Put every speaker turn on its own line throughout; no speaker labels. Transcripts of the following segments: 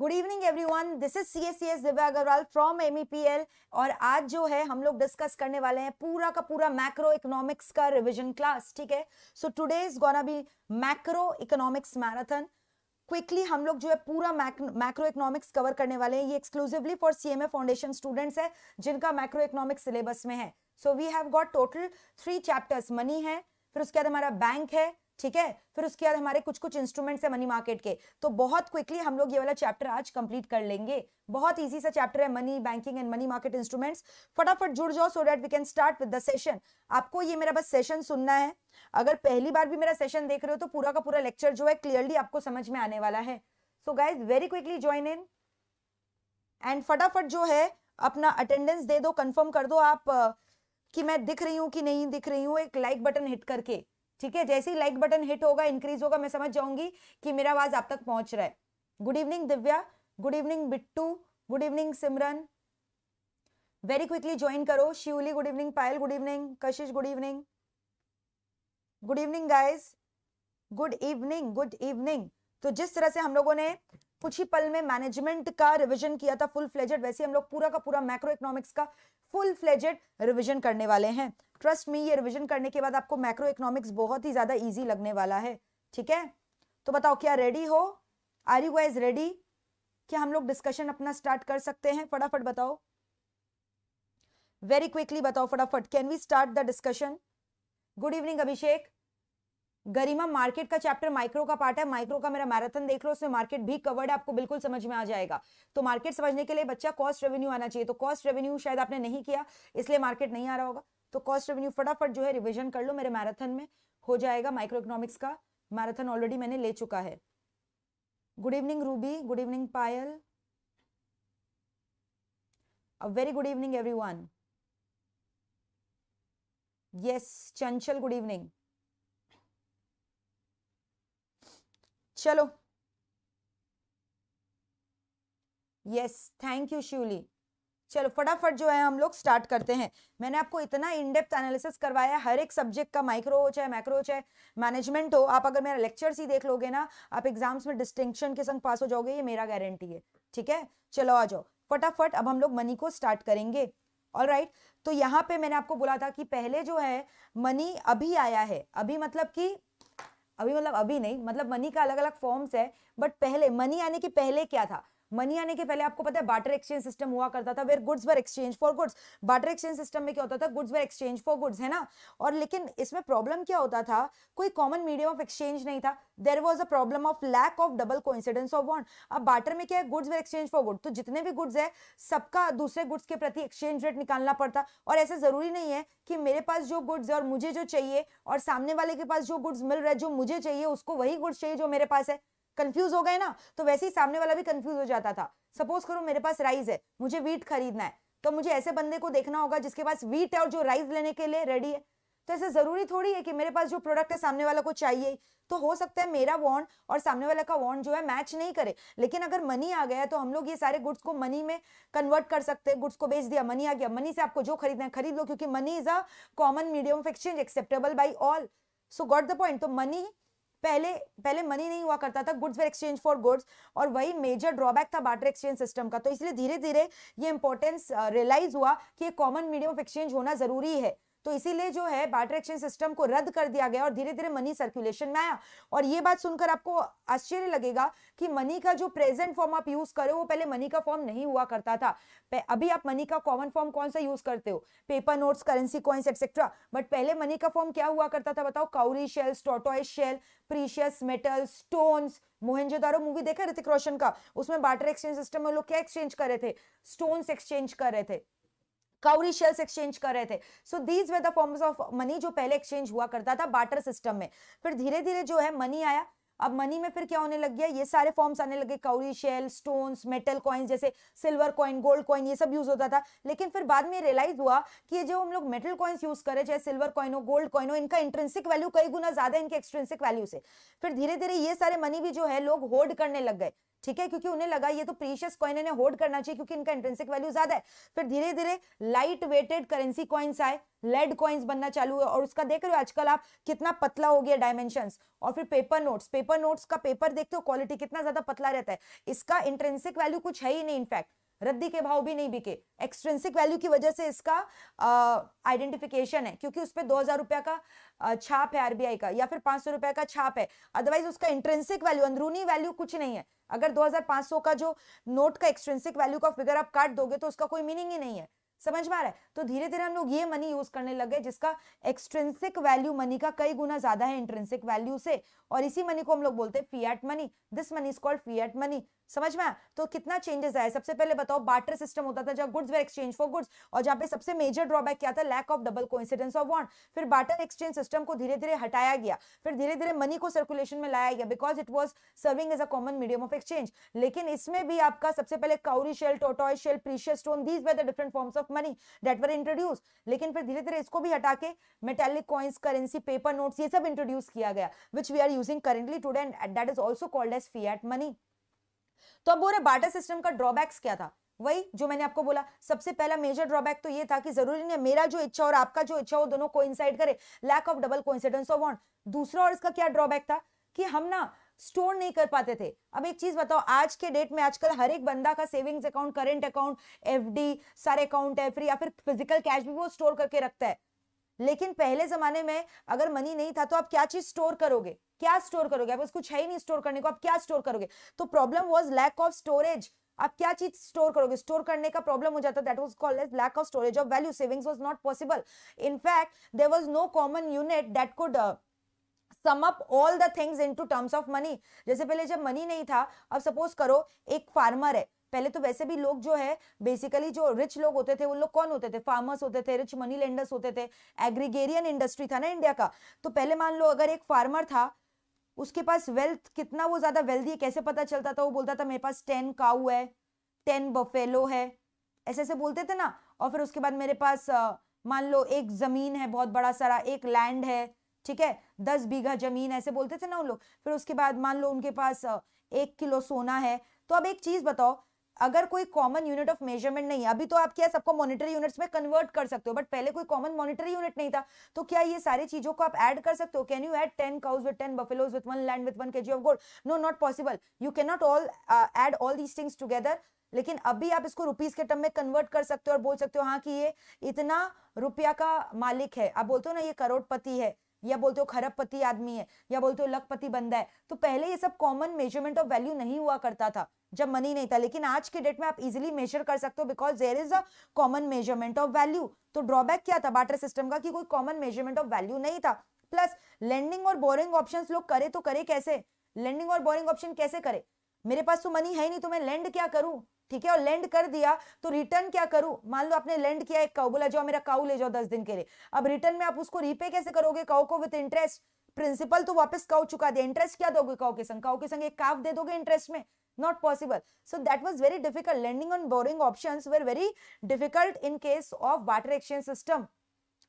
Good evening everyone this is C S C S Divya Agarwal from M E P L और आज जो है हम लोग डिस्कस करने वाले हैं पूरा का पूरा मैक्रो इकोनॉमिक्स का रिविजन क्लास ठीक है so today is gonna be macro economics marathon quickly हम लोग जो है पूरा मैक्रो इकोनॉमिक्स कवर करने वाले हैं ये exclusively for C M A foundation students है जिनका मैक्रो इकोनॉमिक्स सिलेबस में है so we have got total three chapters money है फिर उसके बाद हमारा बैंक है ठीक है फिर उसके बाद हमारे कुछ कुछ इंस्ट्रूमेंट्स है मनी मार्केट के तो बहुत क्विकली हम लोग ये वाला चैप्टर आज कंप्लीट कर लेंगे बहुत ईजी सा चैप्टर है money banking and money market instruments फटाफट जुड़ जाओ so that we can start with the session आपको ये मेरा बस सेशन सुनना है अगर पहली बार भी मेरा सेशन देख रहे हो तो पूरा का पूरा लेक्चर जो है क्लियरली आपको समझ में आने वाला है so guys very quickly join in and फटाफट जो है अपना अटेंडेंस दे दो कंफर्म कर दो आप कि मैं दिख रही हूँ कि नहीं दिख रही हूँ एक लाइक बटन हिट करके ठीक है जैसे ही लाइक बटन हिट होगा इंक्रीज होगा मैं समझ जाऊंगी कि मेरा आवाज आप तक पहुंच रहा है good evening Divya good evening Bittu good evening Simran very quickly join करो Shivli good evening Payal good evening Kashish good evening good evening guys good evening good evening तो जिस तरह से हम लोगों ने कुछ ही पल में मैनेजमेंट का रिविजन किया था फुल फ्लेजेड वैसे हम लोग पूरा का पूरा मैक्रो इकोनॉमिक्स का फुल फ्लेजेड रिविजन करने वाले हैं ट्रस्ट मी ये रिविजन करने के बाद आपको मैक्रो इकोनॉमिक्स बहुत ही ज़्यादा ईजी लगने वाला है ठीक है तो बताओ क्या रेडी हो आर यू वाइज रेडी क्या हम लोग डिस्कशन अपना स्टार्ट कर सकते हैं फटाफट बताओ वेरी क्विकली बताओ फटाफट can we start the discussion good evening Abhishek Garima market का चैप्टर माइक्रो का पार्ट है माइक्रो का मेरा मैराथन देख लो उसमें मार्केट भी कवर्ड है आपको बिल्कुल समझ में आ जाएगा तो मार्केट समझने के लिए बच्चा कॉस्ट रेवेन्यू आना चाहिए तो कॉस्ट रेवेन्यू शायद आपने नहीं किया इसलिए मार्केट नहीं आ रहा होगा तो कॉस्ट रेवेन्यू फटाफट जो है रिविजन कर लो मेरे मैराथन में हो जाएगा माइक्रो इकोनॉमिक्स का मैराथन ऑलरेडी मैंने ले चुका है good evening Ruby good evening Payal a very good evening everyone yes Chanchal good evening चलो यस थैंक यू शिवली चलो फटाफट जो है हम लोग स्टार्ट करते हैं मैंने आपको इतना इनडेप्थ एनालिसिस करवाया हर एक सब्जेक्ट का माइक्रो हो चाहे मैक्रो हो चाहे मैनेजमेंट हो आप अगर मेरा लेक्चर्स ही देख लोगे ना आप एग्जाम्स में डिस्टिंक्शन के संग पास हो जाओगे ये मेरा गारंटी है ठीक है चलो आ जाओ फटाफट अब हम लोग मनी को स्टार्ट करेंगे ऑल राइट right? तो यहाँ पे मैंने आपको बोला था कि पहले जो है मनी अभी आया है अभी मतलब कि अभी मतलब अभी नहीं मतलब मनी का अलग अलग फॉर्म्स है बट पहले मनी आने के पहले क्या था मनी आने के पहले आपको पता है बाटर एक्सचेंज सिस्टम हुआ करता था where goods were exchange for goods barter exchange system में क्या होता था goods were exchange for goods है ना और लेकिन इसमें प्रॉब्लम क्या होता था कोई कॉमन मीडियम ऑफ एक्सचेंज नहीं था there was a problem of lack of double coincidence of want अब बाटर में क्या है goods were exchange for good तो जितने भी गुड्स है सबका दूसरे गुड्स के प्रति एक्सचेंज रेट निकालना पड़ता और ऐसा जरूरी नहीं है कि मेरे पास जो गुड्स है और मुझे जो चाहिए और सामने वाले के पास जो गुड्स मिल रहा है जो मुझे चाहिए उसको वही गुड्स चाहिए जो मेरे पास है कंफ्यूज हो गए ना तो वैसे ही सामने वाला भी कंफ्यूज हो जाता था सपोज करो मेरे पास राइस है मुझे वीट खरीदना है तो मुझे ऐसे बंदे को देखना होगा जिसके पास वीट है और जो राइस लेने के लिए रेडी है तो ऐसे जरूरी थोड़ी है कि मेरे पास जो प्रोडक्ट है सामने वाला को चाहिए तो हो सकता है मेरा वॉन्ड और सामने वाला का वॉन्ड जो है मैच नहीं करे लेकिन अगर मनी आ गया तो हम लोग ये सारे गुड्स को मनी में कन्वर्ट कर सकते हैं गुड्स को बेच दिया मनी आ गया मनी से आपको जो खरीदना है खरीद लो क्योंकि money is a common medium of exchange acceptable by all so got the point तो मनी पहले पहले मनी नहीं हुआ करता था goods were exchange for goods और वही मेजर ड्रॉबैक था बाटर एक्सचेंज सिस्टम का तो इसलिए धीरे धीरे ये इंपॉर्टेंस रियलाइज हुआ कि कॉमन मीडियम ऑफ एक्सचेंज होना जरूरी है तो इसीलिए जो है बार्टर एक्सचेंज सिस्टम को रद्द कर दिया गया और धीरे धीरे मनी सर्कुलेशन में आया और ये बात सुनकर आपको आश्चर्य लगेगा कि मनी का जो प्रेजेंट फॉर्म आप यूज करो वो पहले मनी का फॉर्म नहीं हुआ करता था अभी आप मनी का कॉमन फॉर्म कौन सा यूज करते हो paper notes currency coins etcetera but पहले मनी का फॉर्म क्या हुआ करता था बताओ cowrie shells tortoise shell precious metal stones Mohenjodaro movie देखा ऋतिक रोशन का उसमें बार्टर एक्सचेंज सिस्टम में लोग क्या एक्सचेंज कर रहे थे स्टोन्स एक्सचेंज कर रहे थे काउरी शेल्स एक्सचेंज कर रहे थे so these were the forms of money जो पहले एक्सचेंज हुआ करता था बाटर सिस्टम में फिर धीरे धीरे जो है मनी आया अब मनी में फिर क्या होने लग गया ये सारे फॉर्म्स आने लगे cowrie shell stones metal coins जैसे सिल्वर कॉइन गोल्ड कॉइन ये सब यूज होता था लेकिन फिर बाद में रियलाइज हुआ कि ये जो हम लोग मेटल कॉइन्स यूज करें चाहे सिल्वर कॉइन हो गोल्ड कॉइन हो इनका इंट्रेंसिक वैल्यू कई गुना ज्यादा इनके एक्सट्रेंसिक वैल्यू से फिर धीरे धीरे ये सारे मनी भी जो है लोग होल्ड करने लग गए ठीक है क्योंकि उन्हें लगा ये तो प्रीशियस कॉइन इन्हें होल्ड करना चाहिए क्योंकि इनका इंट्रेंसिक वैल्यू ज्यादा है फिर धीरे धीरे लाइट वेटेड करेंसी कॉइन्स आए लेड कॉइन्स बनना चालू हुए और उसका देख रहे हो आजकल आप कितना पतला हो गया डायमेंशन और फिर पेपर नोट्स पेपर नोट्स का पेपर देखते हो क्वालिटी कितना ज्यादा पतला रहता है इसका इंट्रेंसिक वैल्यू कुछ है ही नहीं इनफैक्ट रद्दी के भाव भी नहीं बिके एक्सट्रेंसिक वैल्यू की वजह से इसका आइडेंटिफिकेशन है क्योंकि उस पर दो हजार रुपया का छाप है आरबीआई का या फिर पांच सौ रुपया का छाप है अदरवाइज उसका इंट्रेंसिक वैल्यू अंदरूनी वैल्यू कुछ नहीं है अगर दो हजार पांच सौ का जो नोट का एक्सट्रेंसिक वैल्यू का फिगर आप काट दोगे तो उसका कोई मीनिंग ही नहीं है समझ में आ रहा है तो धीरे धीरे हम लोग ये मनी यूज करने लगे जिसका एक्सट्रेंसिक वैल्यू मनी का कई गुना ज्यादा है इंट्रेंसिक वैल्यू से और इसी मनी को हम लोग बोलते हैं fiat money this money is called fiat money समझ में तो कितना चेंजेस आया सबसे पहले बताओ बार्टर सिस्टम होता था जहाँ goods were exchange for goods और जहाँ पे सबसे मेजर ड्रॉबैक क्या था lack of double coincidence of want फिर बार्टर एक्सचेंज सिस्टम को धीरे धीरे हटाया गया फिर धीरे धीरे मनी को सर्कुलेशन में लाया गया because it was serving as a common medium of exchange लेकिन इसमें भी आपका सबसे पहले काउरी शेल टोटॉय shell precious stone these were the different forms of money that were introduce लेकिन फिर धीरे धीरे इसको भी हटा के metallic coins currency paper notes ये सब इंट्रोड्यूस किया गया which we are using currently today and that is also called as fiat money तो अब बोरे बाटा सिस्टम का ड्रॉबैक्स क्या था वही जो मैंने आपको बोला सबसे पहला मेजर ड्रॉबैक तो ये था कि जरूरी नहीं है मेरा जो इच्छा और आपका जो इच्छा हो दोनों को करे lack of double coincidence of want दूसरा और इसका क्या ड्रॉबैक था कि हम ना स्टोर नहीं कर पाते थे अब एक चीज बताओ आज के डेट में आजकल हर एक बंदा का savings account current account FD सारे अकाउंट है फिर या फिर फिजिकल कैश भी वो स्टोर करके रखता है लेकिन पहले जमाने में अगर मनी नहीं था तो आप क्या चीज स्टोर करोगे क्या स्टोर करोगे आप कुछ है ही नहीं स्टोर करने को आप क्या स्टोर करोगे तो problem was lack of storage आप क्या चीज स्टोर करोगे स्टोर करने का प्रॉब्लम हो जाता that was called as lack of storage of value savings was not possible in fact there was no common unit that could sum up all the things into terms of money जैसे पहले जब money नहीं था अब suppose करो एक farmer है पहले तो वैसे भी लोग जो है बेसिकली जो रिच लोग होते थे वो लोग कौन होते थे फार्मर्स होते थे रिच मनी लेंडर्स होते थे एग्रीगेरियन इंडस्ट्री था ना इंडिया का तो पहले मान लो अगर एक फार्मर था उसके पास वेल्थ कितना वो ज़्यादा वेल्दी है कैसे पता चलता था वो बोलता था मेरे पास टेन काऊ है टेन बफेलो है ऐसे ऐसे बोलते थे ना और फिर उसके बाद मेरे पास मान लो एक ज़मीन है बहुत बड़ा सारा एक लैंड है ठीक है दस बीघा जमीन ऐसे बोलते थे ना उन लोग फिर उसके बाद मान लो उनके पास एक किलो सोना है तो अब एक चीज़ बताओ अगर कोई कॉमन यूनिट ऑफ मेजरमेंट नहीं है अभी तो आप क्या सबको मॉनिटरी यूनिट्स में कन्वर्ट कर सकते हो बट पहले कोई कॉमन मॉनिटरी यूनिट नहीं था तो क्या ये सारी चीजों को आप ऐड कर सकते हो can you add ten cows with ten buffaloes with one land with one K of gold no not possible you can not all add all these things together लेकिन अभी आप इसको रुपीज के टर्म में convert कर सकते हो और बोल सकते हो हाँ कि ये इतना रुपया का मालिक है आप बोलते हो ना ये करोड़पति है या बोलते हो खरबपति आदमी है या बोलते हो लखपति बंदा है तो पहले ये सब कॉमन मेजरमेंट ऑफ वैल्यू नहीं हुआ करता था जब मनी नहीं था लेकिन आज के डेट में आप इजिली मेजर कर सकते हो because there is a common measurement of value तो ड्रॉबैक क्या था बाटर सिस्टम का कि कोई कॉमन मेजरमेंट ऑफ वैल्यू नहीं था प्लस लेंडिंग और बोरिंग ऑप्शन लोग करे तो करे कैसे लेंडिंग और बोरिंग ऑप्शन कैसे करे मेरे पास तो मनी है नहीं तो मैं लेंड क्या करूं ठीक है और लैंड कर दिया तो रिटर्न क्या करूं मान लो आपने लैंड किया एक काउ बोला जाओ मेरा काउ ले जाओ दस दिन के लिए अब रिटर्न में आप उसको रीपे कैसे करोगे काउ को विद इंटरेस्ट प्रिंसिपल तो वापस काउ चुका दिया इंटरेस्ट क्या दोगे काउ के संग काउ के संग एक काफ दे दोगे इंटरेस्ट में not possible so that was very difficult lending on borrowing option were very difficult in case of barter exchange system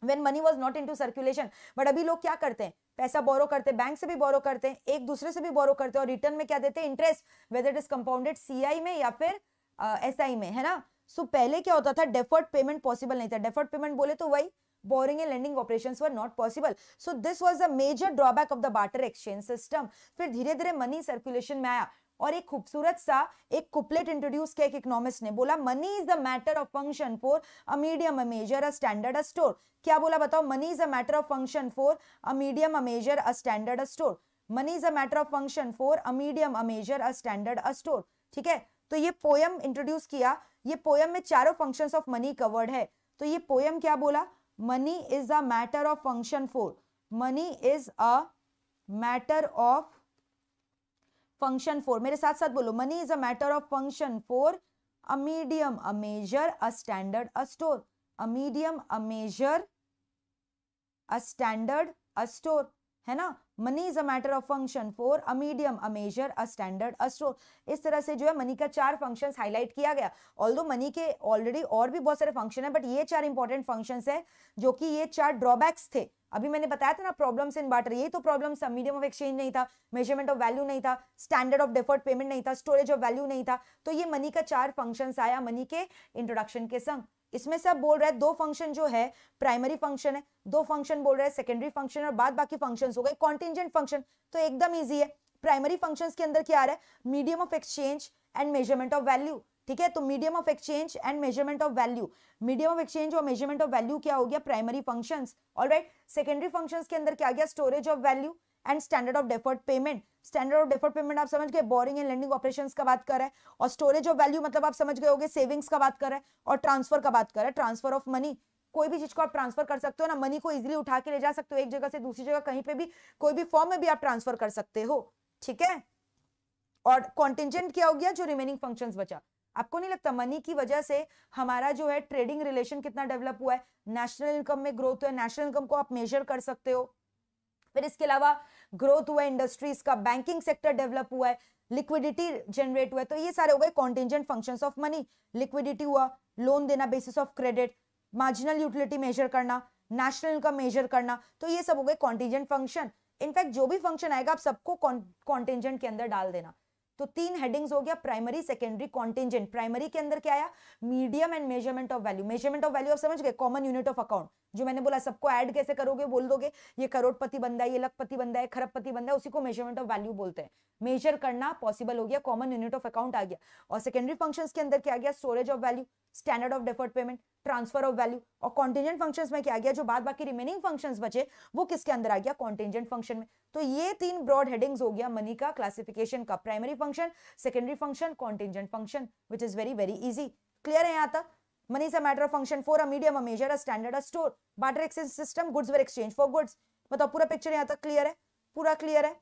when money was not into circulation but अभी लोग क्या करते हैं पैसा बोरो करते हैं बैंक से भी बोरो करते हैं एक दूसरे से भी बोरो करते हैं और रिटर्न में क्या देते हैं interest whether it is compounded CI में या फिर एस आई में है ना सो so, पहले क्या होता था डेफर्ड पेमेंट पॉसिबल नहीं था डेफर्ड पेमेंट बोले तो वही borrowing and lending operations were not possible so this was the major drawback of the barter exchange system फिर धीरे धीरे मनी सर्कुलेशन में आया और एक खूबसूरत सा एक कुपलेट इंट्रोड्यूस किया एक इकोनॉमिस्ट ने बोला money is the matter of function for a medium a major a standard a store क्या बोला बताओ money is a matter of function for a medium a major a standard a store money is a matter of function for a medium a major a standard a store ठीक है तो ये poem introduce किया ये poem में चारों function of money covered है तो ये पोयम क्या बोला money is a matter of function four money is a matter of function four मेरे साथ साथ बोलो money is a matter of function four a medium a major a standard a store a medium a major a standard a store है ना money is a matter of function four a medium a major a standard a इस तरह से जो है money का चार functions highlight किया गया ऑल दो मनी के ऑलरेडी और भी बहुत सारे फंक्शन है बट ये चार इंपॉर्टेंट फंक्शन है जो कि ये चार ड्रॉबैक्स थे अभी मैंने बताया था ना प्रॉब्लम्स इन बाटर यही तो प्रॉब्लम था मीडियम ऑफ एक्सचेंज नहीं था मेजरमेंट ऑफ वैल्यू नहीं था स्टैंडर्ड ऑफ डेफर्ड पेमेंट नहीं था स्टोरेज ऑफ वैल्यू नहीं था तो ये मनी का चार फंक्शन आया मनी के इंट्रोडक्शन के संग इसमें से आप बोल रहे हैं दो फंक्शन जो है प्राइमरी फंक्शन है दो फंक्शन बोल रहे हैं सेकेंडरी फंक्शन और बाद बाकी फंक्शन हो गए कॉन्टिजेंट फंक्शन तो एकदम ईजी है प्राइमरी फंक्शन के अंदर क्या आ रहा है medium of exchange and measurement of value ठीक है तो medium of exchange and measurement of value medium of exchange और मेजरमेंट ऑफ वैल्यू क्या हो गया primary functions alright secondary functions के अंदर क्या आ गया storage of value and standard of deferred payment standard of deferred payment आप समझ गए बोरिंग एंड लेंडिंग ऑपरेशन का बात कर रहे हैं और स्टोरेज ऑफ वैल्यू मतलब आप समझ गए होगे सेविंग्स का बात कर रहे हैं और ट्रांसफर का बात कर रहे हैं ट्रांसफर ऑफ मनी कोई भी चीज को आप ट्रांसफर कर सकते हो ना मनी को इजिली उठा के ले जा सकते हो एक जगह से दूसरी जगह कहीं पे भी कोई भी फॉर्म में भी आप ट्रांसफर कर सकते हो ठीक है और कॉन्टिजेंट क्या हो गया जो रिमेनिंग फंक्शन बचा आपको नहीं लगता मनी की वजह से हमारा जो है ट्रेडिंग रिलेशन कितना डेवलप हुआ है नेशनल इनकम में ग्रोथ हुआ है नेशनल इनकम को आप मेजर कर सकते हो फिर इसके अलावा ग्रोथ हुआ इंडस्ट्रीज का बैंकिंग सेक्टर डेवलप हुआ है लिक्विडिटी जनरेट हुआ है तो ये सारे हो गए contingent function of money liquidity हुआ लोन देना basis of credit marginal utility measure करना नेशनल इनकम मेजर करना तो ये सब हो गए कॉन्टिजेंट फंक्शन इनफैक्ट जो भी फंक्शन आएगा आप सबको कॉन्टेंजेंट के अंदर डाल देना तो तीन हेडिंग्स हो गया प्राइमरी सेकेंडरी कॉन्टेंजेंट प्राइमरी के अंदर क्या आया medium and measurement of value measurement of value आप समझ गए कॉमन यूनिट ऑफ अकाउंट जो मैंने बोला सबको ऐड कैसे करोगे बोल दोगे ये करोड़पति बंदा है ये लखपति बंदा है खरबपति बंदा है उसी को मेजरमेंट ऑफ वैल्यू बोलते हैं मेजर करना पॉसिबल हो गया कॉमन यूनिट ऑफ अकाउंट आ गया और सेकेंडरी फंक्शन के अंदर क्या गया storage of value standard of deferred payment transfer of value और कॉन्टेंजेंट फंक्शन में क्या गया जो बाद बाकी रिमेनिंग फंक्शन बचे वो किसके अंदर आ गया कॉन्टेंजेंट फंक्शन में तो ये तीन ब्रॉड हेडिंग्स हो गया मनी का क्लासिफिकेशन का primary function secondary function contingent function which is very very easy clear है यहाँ तक Money is a matter of function for a medium, a measure, a standard, a store. Barter exchange system, goods were exchanged for goods. बताओ पूरा picture यहाँ तक clear है पूरा clear है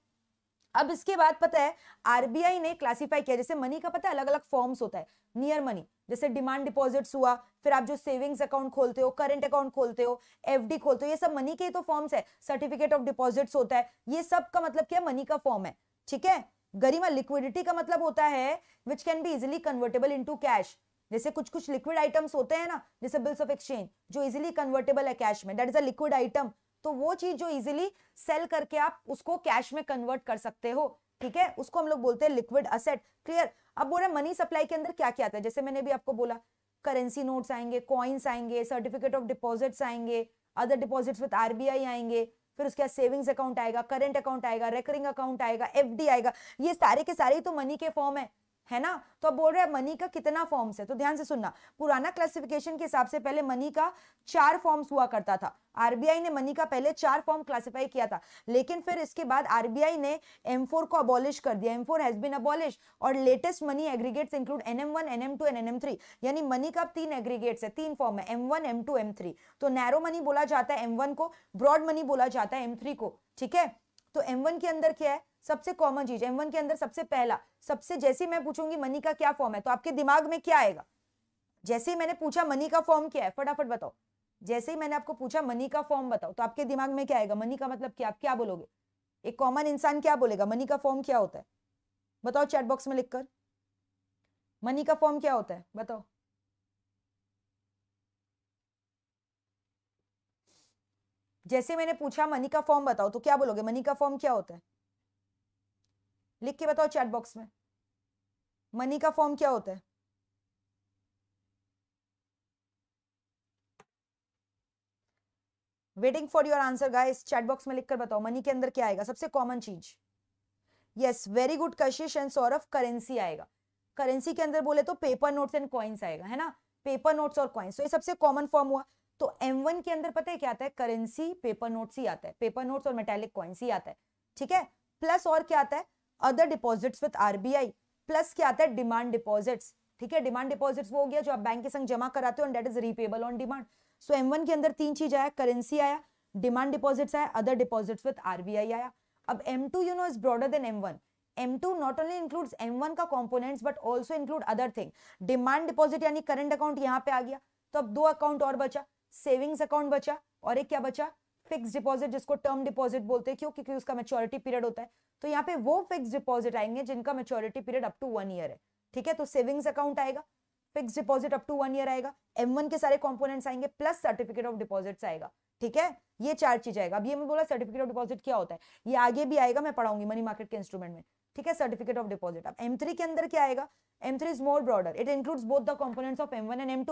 अब इसके बाद पता है आरबीआई ने क्लासिफाई किया जैसे मनी का पता है अलग अलग फॉर्म्स होता है नियर मनी जैसे डिमांड डिपॉजिट्स हुआ फिर आप जो सेविंग्स अकाउंट खोलते हो करंट अकाउंट खोलते हो एफडी खोलते हो ये सब मनी के ही तो फॉर्म्स है सर्टिफिकेट ऑफ डिपॉजिट्स होता है ये सब का मतलब क्या मनी का फॉर्म है ठीक है गरिमा लिक्विडिटी का मतलब होता है which can be easily convertible into cash जैसे कुछ कुछ लिक्विड आइटम्स होते हैं ना जैसे बिल्स ऑफ एक्सचेंज जो इजिली कन्वर्टेबल है कैश में that is a liquid item तो वो चीज जो इजिली सेल करके आप उसको कैश में कन्वर्ट कर सकते हो ठीक है उसको हम लोग बोलते हैं लिक्विड असेट क्लियर अब बोल रहे मनी सप्लाई के अंदर क्या क्या आता है जैसे मैंने भी आपको बोला करेंसी नोट्स आएंगे कॉइन्स आएंगे सर्टिफिकेट ऑफ डिपॉजिट्स आएंगे अदर डिपॉजिट्स विद आरबीआई आएंगे फिर उसके बाद सेविंग्स अकाउंट आएगा करंट अकाउंट आएगा रेकरिंग अकाउंट आएगा एफडी आएगा ये सारे के सारे तो मनी के फॉर्म है है ना तो अब बोल रहे हैं मनी का कितना फॉर्म्स है तो ध्यान से सुनना पुराना क्लासिफिकेशन के हिसाब से पहले मनी का चार फॉर्म्स हुआ करता था आरबीआई ने मनी का पहले चार फॉर्म क्लासिफाई किया था लेकिन फिर इसके बाद आरबीआई ने एम को अबॉलिश कर दिया M four has been abolish और latest money aggregates include N M one N M two N M three यानी मनी का तीन एग्रीगेट्स है तीन फॉर्म है M one M two M three तो नैरो मनी बोला जाता है एम वन को ब्रॉड मनी बोला जाता है एम थ्री को ठीक है तो एम वन के अंदर क्या है सबसे कॉमन चीज एम वन के अंदर सबसे पहला सबसे जैसे मैं पूछूंगी मनी का क्या फॉर्म है तो आपके दिमाग में क्या आएगा जैसे ही मैंने पूछा मनी का फॉर्म क्या है फटाफट बताओ जैसे ही मैंने आपको पूछा मनी का फॉर्म बताओ तो आपके दिमाग में क्या आएगा मनी का मतलब क्या आप क्या बोलोगे एक कॉमन इंसान क्या बोलेगा मनी का फॉर्म क्या होता है बताओ चैट बॉक्स में लिखकर मनी का फॉर्म क्या होता है बताओ जैसे मैंने पूछा मनी का फॉर्म बताओ तो क्या बोलोगे मनी का फॉर्म क्या होता है लिख के बताओ चैट बॉक्स में मनी का फॉर्म क्या होता है waiting for your answer guys chat box में लिखकर बताओ मनी के अंदर क्या आएगा सबसे कॉमन चीज yes very good Kashish and Saurabh currency आएगा करेंसी के अंदर बोले तो पेपर नोट्स एंड कॉइन्स आएगा है ना पेपर नोट्स और कॉइन्स तो ये सबसे कॉमन फॉर्म हुआ तो M1 के अंदर पता है क्या आता है करेंसी पेपर नोट्स ही आता है पेपर नोट्स और मेटेलिक कॉइन्स ही आता है ठीक है प्लस और क्या आता है other deposits with RBI plus क्या आता है डिमांड डिपॉजिट्स ठीक है डिमांड डिपॉजिट्स वो हो गया जो आप बैंक के संग जमा कराते हो and debt is repayable on demand so M one के अंदर तीन चीज आया करेंसी आया डिमांड डिपॉजिट्स आया अदर डिपॉजिट्स विद आरबीआई आया अब M two you know is broader than M one M two not only includes M one का components but also include other thing demand deposit यानी current account यहाँ पे आ गया तो अब दो अकाउंट और बचा सेविंग्स अकाउंट बचा और एक क्या बचा फिक्स डिपॉजिट जिसको टर्म डिपॉजिट बोलते हैं क्यों क्योंकि उसका मेच्योरिटी पीरियड होता है तो यहाँ पे वो फिक्स डिपॉजिट आएंगे जिनका maturity period up to one year है ठीक है तो सेविंग्स अकाउंट आएगा fix deposit up to one year आएगा एम के सारे कॉम्पोनेट्स आएंगे प्लस सर्टिफिकेट ऑफ डिपॉजिट्स आएगा ठीक है ये चार चीज आएगा अब ये मैं बोला सर्टिफिकेट ऑफ डिपॉजिट क्या होता है ये आगे भी आएगा मैं पढ़ाऊंगी मनी मार्केट के इंस्ट्रूमेंट में ठीक है सर्टिफिकेट ऑफ डिपॉजिट अब एम के अंदर क्या आएगा M three is more broader it includes both the components of M and M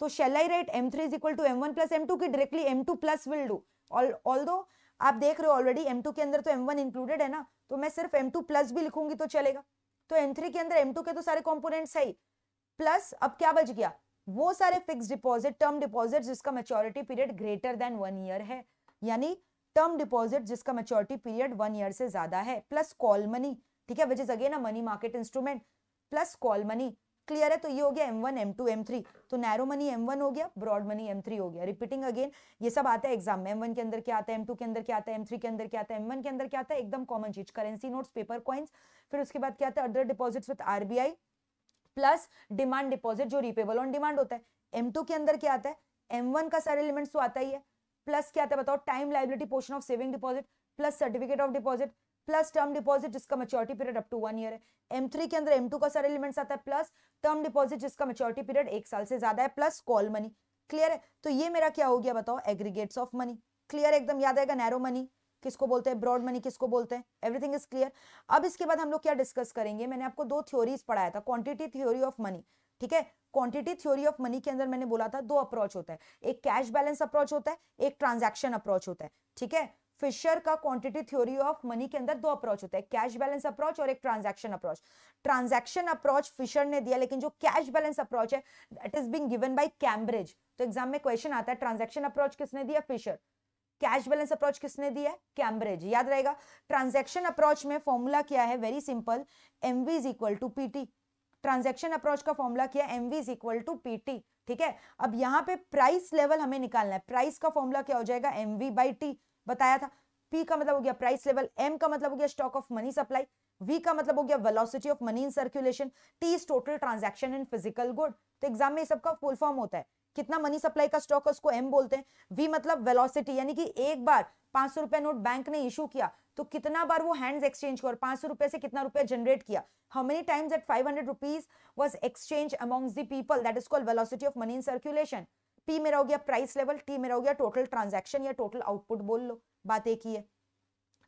तो shall I write M three is equal to M one plus M two की directly M two plus will do all दो आप देख रहे हो already M to के अंदर तो एम वन इंक्लूडेड है ना तो मैं सिर्फ एम टू प्लस भी लिखूंगी तो चलेगा तो एम थ्री के अंदर एम टू के तो सारे कॉम्पोनेंट्स है ही प्लस अब क्या बच गया वो सारे फिक्स डिपॉजिट टर्म डिपॉजिट जिसका maturity period greater than one year है यानी टर्म डिपॉजिट जिसका मेच्योरिटी पीरियड वन ईयर से ज्यादा है प्लस कॉल मनी ठीक है which is again a money market instrument plus call money clear है तो ये हो गया M one M two M three तो नैरो मनी एम वन हो गया ब्रॉड मनी एम थ्री हो गया रिपीटिंग अगेन ये सब आता है एग्जाम में एम वन के अंदर क्या आता है एम टू के अंदर क्या आता है एम थ्री के अंदर क्या आता है एम वन के अंदर क्या आता है एकदम कॉमन चीज करेंसी नोट्स पेपर कॉइन्स फिर उसके बाद क्या आता है other deposit with RBI plus demand deposit जो रिपेबल ऑन डिमांड होता है एम टू के अंदर क्या आता है एम वन का सारे एलिमेंट्स तो आता ही है प्लस क्या आता है बताओ time liability portion of saving deposit plus certificate of deposit plus term deposit जिसका maturity period up to one year है एम थ्री के अंदर एम टू का सारे एलिमेंट्स आता है प्लस टर्म डिपॉजिट जिसका मेच्योरिटी पीरियड एक साल से ज्यादा है प्लस कॉल मनी क्लियर है तो ये मेरा क्या हो गया बताओ एग्रीगेट्स ऑफ मनी क्लियर एकदम याद आएगा नैरो मनी किसको बोलते हैं ब्रॉड मनी किसको बोलते हैं एवरीथिंग इज क्लियर अब इसके बाद हम लोग क्या डिस्कस करेंगे मैंने आपको दो थ्योरीज पढ़ाया था क्वांटिटी थ्योरी ऑफ मनी ठीक है क्वांटिटी थ्योरी ऑफ मनी के अंदर मैंने बोला था दो अप्रोच होता है एक कैश बैलेंस अप्रोच होता है एक ट्रांजैक्शन अप्रोच होता है ठीक है फिशर का क्वांटिटी थ्योरी ऑफ मनी के अंदर दो अप्रोच होते हैं कैश बैलेंस अप्रोच और एक transaction approach transaction approach Fisher ने दिया लेकिन जो कैश बैलेंस अप्रोच है that is being given by Cambridge तो एग्जाम में क्वेश्चन आता है ट्रांजैक्शन अप्रोच किसने दिया फिशर कैश बैलेंस अप्रोच किसने दिया है कैम्ब्रिज याद रहेगा ट्रांजेक्शन अप्रोच में फॉर्मूला क्या है very simple M V is equal to PT transaction approach का फॉर्मूला किया M V is equal to PT ठीक है अब यहाँ पे प्राइस लेवल हमें निकालना है प्राइस का फॉर्मूला क्या हो जाएगा एम वी बाई टी बताया था पी का मतलब हो गया प्राइस लेवल एम का मतलब हो गया stock of money supply V का मतलब हो गया velocity of money in circulation T is total transaction in physical good तो एग्जाम में सबका फुल फॉर्म होता है कितना मनी सप्लाई का स्टॉक है उसको एम बोलते हैं वी मतलब वेलोसिटी यानी कि एक बार पांच सौ रुपया नोट बैंक ने इशू किया तो कितना बार वो हैंड्स एक्सचेंज किया और पांच सौ रुपए से कितना रुपया जनरेट किया how many times at five hundred rupees was exchange amongst the people that is called velocity of money in circulation P मेरा हो गया प्राइस लेवल टी मेरा हो गया टोटल ट्रांजेक्शन या टोटल आउटपुट बोल लो बात एक ही है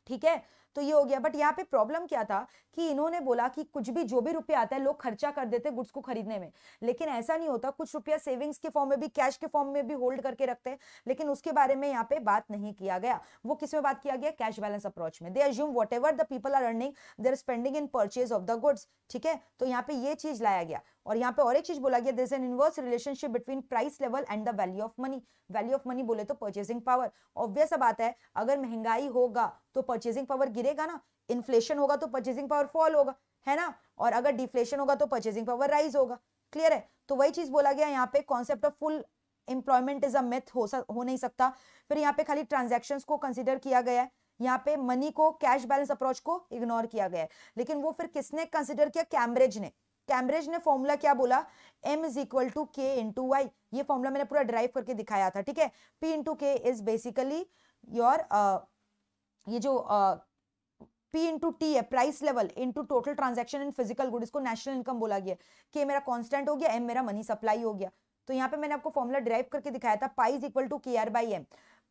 ठीक है तो ये हो गया बट यहाँ पे प्रॉब्लम क्या था कि इन्होंने बोला कि कुछ भी जो भी रुपया आता है लोग खर्चा कर देते गुड्स को खरीदने में लेकिन ऐसा नहीं होता कुछ रुपया सेविंग्स के फॉर्म में भी कैश के फॉर्म में भी होल्ड करके रखते हैं लेकिन उसके बारे में यहाँ पे बात नहीं किया गया वो किस में बात किया गया कैश बैलेंस अप्रोच में they assume whatever the people are earning they're spending in purchase of the goods ठीक है तो यहाँ पे ये चीज लाया गया और यहाँ पे और एक चीज बोला गया this an inverse relationship between price level and the value of money value of money बोले तो परचेसिंग पावर ऑब्वियस बात है अगर महंगाई होगा तो परचेसिंग पावर गिरेगा ना इन्फ्लेशन होगा तो परचेसिंग पावर फॉल होगा है ना और अगर डिफ्लेशन होगा तो परचेसिंग पावर राइज होगा क्लियर है तो वही चीज बोला गया यहाँ पे concept of full employment is अथ हो, हो नहीं सकता फिर यहाँ पे खाली ट्रांजेक्शन को कंसिडर किया गया है यहाँ पे मनी को कैश बैलेंस अप्रोच को इग्नोर किया गया है लेकिन वो फिर किसने कंसिडर किया कैम्ब्रिज ने कैम्ब्रिज ने फॉर्मूला क्या बोला m is equal to K into Y ये फॉर्मूला मैंने पूरा ड्राइव करके दिखाया था ठीक है p into K is basically your ये जो uh, पी इंटू टी है price level into total transaction in physical good इसको नेशनल इनकम बोला गया के मेरा कॉन्स्टेंट हो गया एम मेरा मनी सप्लाई हो गया तो यहाँ पे मैंने आपको फॉर्मुला ड्राइव करके दिखाया था pi is equal to K R by M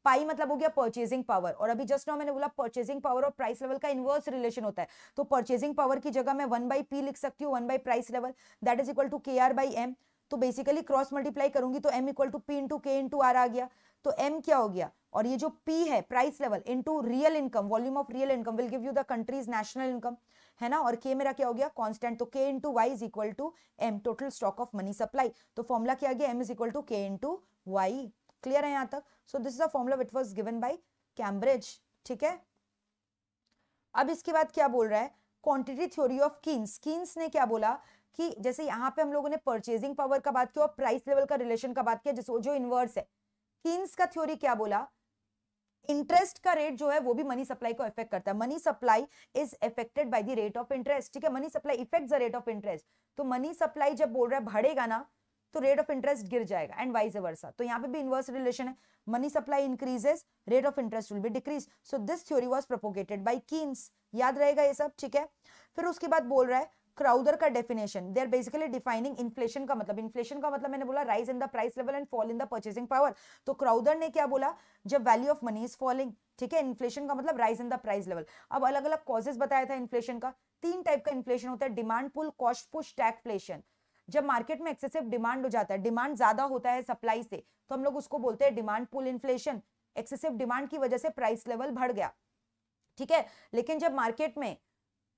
pi मतलब हो गया परचेजिंग पावर और अभी जस्ट नाउ मैंने बोला परचेजिंग पावर और प्राइस लेवल का इनवर्स रिलेशन होता है तो परचेजिंग पावर की जगह मैं वन बाई पी लिख सकती हूँ one by price level that is equal to K R by M तो बेसिकली क्रॉस मल्टीप्लाई करूंगी तो M equal to P into K into R आ गया तो एम क्या हो गया और ये जो पी है price level into real income volume of real income will give you the country's national income है ना और के मेरा क्या हो गया कांस्टेंट तो K into Y is equal to M total stock of money supply तो फॉर्मुला क्या गया M is equal to K into Y clear है यहां तक so this is a formula which was given by Cambridge ठीक है अब इसके बाद क्या बोल रहा है quantity theory of Keynes Keynes ने क्या बोला कि जैसे यहाँ पे हम लोगों ने परचेजिंग पावर का बात किया और प्राइस लेवल का रिलेशन का बात किया जिसको जो इनवर्स है कीन्स का थ्योरी क्या बोला इंटरेस्ट का रेट जो है वो भी मनी सप्लाई को इफेक्ट करता है money supply is affected by the rate of interest ठीक है money supply affect the rate of interest तो मनी सप्लाई जब बोल रहा है बढ़ेगा ना तो रेट ऑफ इंटरेस्ट गिर जाएगा एंड वाइज वर्सा तो यहाँ पे भी इनवर्स रिलेशन है money supply increases rate of interest will be decrease so this theory was propagated by Keynes याद रहेगा ये सब ठीक है फिर उसके बाद बोल रहा है क्राउदर का definition they are basically defining inflation का मतलब इन्फ्लेशन का मतलब मैंने बोला rise in the price level and fall in the purchasing power तो क्राउदर ने क्या बोला जब value of money is falling ठीक है इन्फ्लेशन का मतलब rise in the price level अब अलग अलग कॉजेज बताया था इन्फ्लेशन का तीन टाइप का इन्फ्लेशन होता है demand pull cost push stagflation जब मार्केट में एक्सेसिव डिमांड हो जाता है डिमांड ज्यादा होता है सप्लाई से तो हम लोग उसको बोलते हैं demand pull inflation excessive demand की वजह से प्राइस लेवल बढ़ गया ठीक है लेकिन जब मार्केट में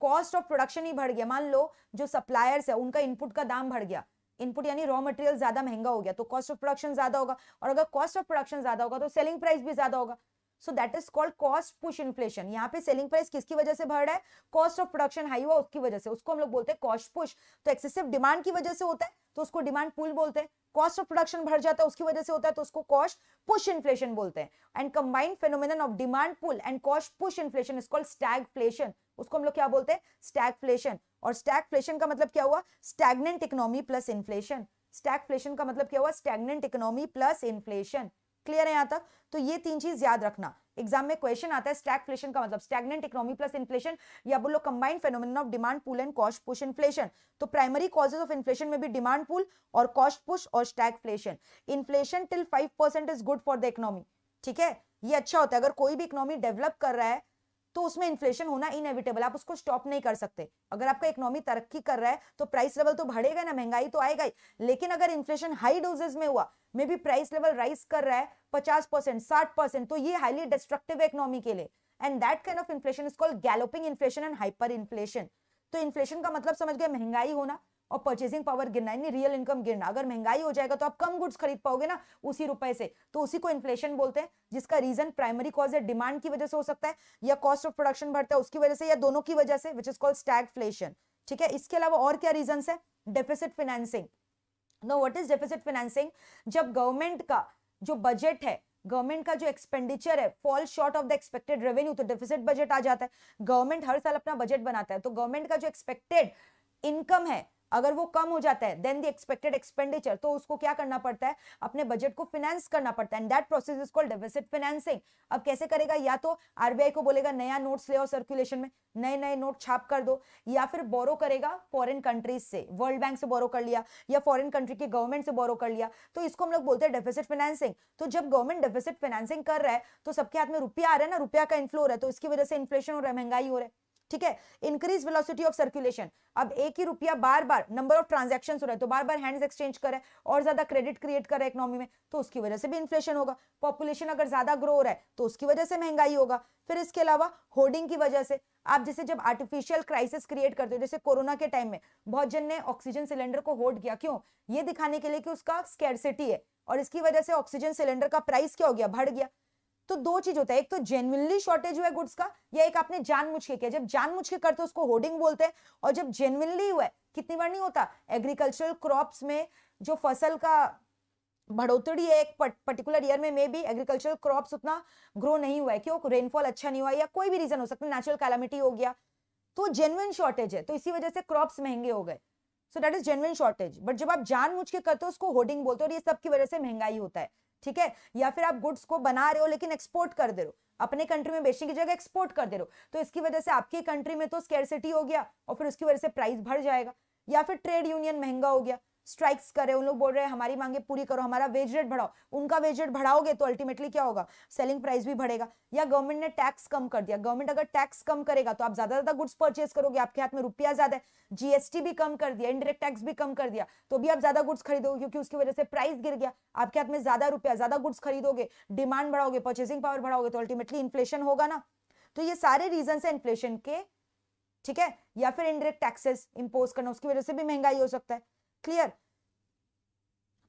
कॉस्ट ऑफ प्रोडक्शन ही बढ़ गया मान लो जो सप्लायर्स है उनका इनपुट का दाम बढ़ गया इनपुट यानी रॉ मटेरियल ज्यादा महंगा हो गया तो कॉस्ट ऑफ प्रोडक्शन ज्यादा होगा और अगर कॉस्ट ऑफ प्रोडक्शन ज्यादा होगा तो सेलिंग प्राइस भी ज्यादा होगा so that is called cost push inflation यहाँ पे सेलिंग प्राइस किसकी वजह से बढ़ रहा है कॉस्ट ऑफ प्रोडक्शन हाई हुआ उसकी वजह से उसको हम लोग बोलते हैं कॉस्ट पुश तो एक्सेसिव डिमांड की वजह से होता है तो उसको डिमांड पुल बोलते हैं कॉस्ट ऑफ प्रोडक्शन बढ़ जाता है उसकी वजह से होता है तो उसको कॉस्ट पुश इन्फ्लेशन बोलते हैं and combined phenomenon of demand pull and cost push inflation is called stagflation उसको हम लोग क्या बोलते हैं स्टैगफ्लेशन और स्टैगफ्लेशन का मतलब क्या हुआ stagnant economy plus inflation stagflation का मतलब क्या हुआ stagnant economy plus inflation clear है यहाँ तक तो ये तीन चीज याद रखना एग्जाम में क्वेश्चन आता है फ्लेशन का मतलब स्टैगनेंट इकोनॉमी प्लस इन्फ्लेशन या बोलो combined phenomenon of demand pull and cost push inflation तो प्राइमरी कॉजेज ऑफ इन्फ्लेशन में भी डिमांड पुल और कॉस्ट पुश और फ्लेशन inflation till five percent is good for the economy ठीक है ये अच्छा होता है अगर कोई भी इकोनॉमी डेवलप कर रहा है तो उसमें इन्फ्लेशन होना इनएविटेबल आप उसको स्टॉप नहीं कर सकते अगर आपका इकोनॉमी तरक्की कर रहा है तो प्राइस लेवल तो बढ़ेगा ना महंगाई तो आएगा ही लेकिन अगर इन्फ्लेशन हाई डोजेज में हुआ may be price level rise कर रहा है पचास परसेंट साठ परसेंट तो ये हाईली डिस्ट्रक्टिव है इकोनॉमी के लिए and that kind of inflation is called galloping inflation and hyper inflation तो इन्फ्लेशन का मतलब समझ गए महंगाई होना और परचेसिंग पावर गिरना यानी रियल इनकम गिरना अगर महंगाई हो जाएगा तो आप कम गुड्स खरीद पाओगे ना उसी रुपए से तो उसी को इन्फ्लेशन बोलते हैं जिसका रीजन प्राइमरी कॉज है डिमांड की वजह से हो सकता है या कॉस्ट ऑफ प्रोडक्शन बढ़ता है उसकी वजह से या दोनों की वजह से विच इज कॉल्ड स्टैगफ्लेशन ठीक है इसके अलावा और क्या रीजन है deficit financing no what is deficit financing जब गवर्नमेंट का जो बजट है गवर्नमेंट का जो एक्सपेंडिचर है fall short of the expected revenue तो डेफिसिट बजट आ जाता है गवर्नमेंट हर साल अपना बजट बनाता है तो गवर्नमेंट का जो एक्सपेक्टेड इनकम है अगर वो कम हो जाता है देन दी एक्सपेक्टेड एक्सपेंडिचर तो उसको क्या करना पड़ता है अपने बजट को फाइनेंस करना पड़ता है and that process is called deficit financing अब कैसे करेगा या तो आरबीआई को बोलेगा नया नोट्स ले आओ सर्कुलेशन में नए नए नोट छाप कर दो या फिर बोरो करेगा फॉरेन कंट्रीज से वर्ल्ड बैंक से बोरो कर लिया या फॉरेन कंट्री की गवर्नमेंट से बोरो कर लिया तो इसको हम लोग बोलते हैं डेफिसिट फाइनेंसिंग तो जब गवर्नमेंट डेफिसिट फाइनेंसिंग कर रहा है तो सबके हाथ में रुपया आ रहा है ना रुपया का इन्फ्लो हो रहा है तो इसकी वजह से इन्फ्लेशन हो रहा है महंगाई हो रहा है ठीक है इंक्रीज वेलोसिटी ऑफ सर्कुलेशन अब एक ही रुपया बार बार नंबर ऑफ ट्रांजेक्शन हो रहे तो बार बार हैंड्स एक्सचेंज करे और ज्यादा क्रेडिट क्रिएट करे इकोनॉमी में तो उसकी वजह से भी इन्फ्लेशन होगा पॉपुलेशन अगर ज्यादा ग्रो हो रहा है तो उसकी वजह से महंगाई होगा फिर इसके अलावा होर्डिंग की वजह से आप जैसे जब आर्टिफिशियल क्राइसिस क्रिएट करते हो जैसे कोरोना के टाइम में बहुत जन ने ऑक्सीजन सिलेंडर को होर्ड किया क्यों ये दिखाने के लिए कि उसका स्केरसिटी है और इसकी वजह से ऑक्सीजन सिलेंडर का प्राइस क्या हो गया बढ़ गया तो दो चीज होता है एक तो जेनुअनली शॉर्टेज हुआ है गुड्स का या एक आपने जान के किया जब जान के करते उसको होर्डिंग बोलते हैं और जब जेनुअनली हुआ है कितनी बार नहीं होता एग्रीकल्चरल क्रॉप्स में जो फसल का बढ़ोतरी है एक पर्टिकुलर ईयर में मे भी एग्रीकल्चरल क्रॉप्स उतना ग्रो नहीं हुआ है क्यों रेनफॉल अच्छा नहीं हुआ या कोई भी रीजन हो सकता है नेचुरल कैलामिटी हो गया तो जेनुअन शॉर्टेज है तो इसी वजह से क्रॉप्स महंगे हो गए so that is genuine shortage but जब आप जान के करते हो उसको होर्डिंग बोलते हो और ये सब की वजह से महंगाई होता है ठीक है या फिर आप गुड्स को बना रहे हो लेकिन एक्सपोर्ट कर दे रहे हो अपने कंट्री में बेचने की जगह एक्सपोर्ट कर दे रहे हो तो इसकी वजह से आपकी कंट्री में तो स्केरसिटी हो गया और फिर उसकी वजह से प्राइस बढ़ जाएगा या फिर ट्रेड यूनियन महंगा हो गया स्ट्राइक्स करे उन लोग बोल रहे हैं हमारी मांगे पूरी करो हमारा वेज रेट बढ़ाओ उनका वेज रेट बढ़ाओगे तो अल्टीमेटली क्या होगा सेलिंग प्राइस भी बढ़ेगा या गवर्नमेंट ने टैक्स कम कर दिया गवर्नमेंट अगर टैक्स कम करेगा तो आप ज्यादा ज्यादा गुड्स परचेज करोगे आपके हाथ में रुपया ज्यादा है जीएसटी भी कम कर दिया इनडायरेक्ट टैक्स भी कम कर दिया तो भी आप ज्यादा गुड्स खरीदोगे क्योंकि उसकी वजह से प्राइस गिर गया आपके हाथ में ज्यादा रुपया ज्यादा गुड्स खरीदोगे डिमांड बढ़ाओगे परचेसिंग पावर बढ़ाओगे तो अल्टीमेटली इन्फ्लेशन होगा ना तो ये सारे रीजन है इन्फ्लेशन के ठीक है या फिर इनडायरेक्ट टैक्सेस इंपोज करना उसकी वजह से भी महंगाई हो सकता है क्लियर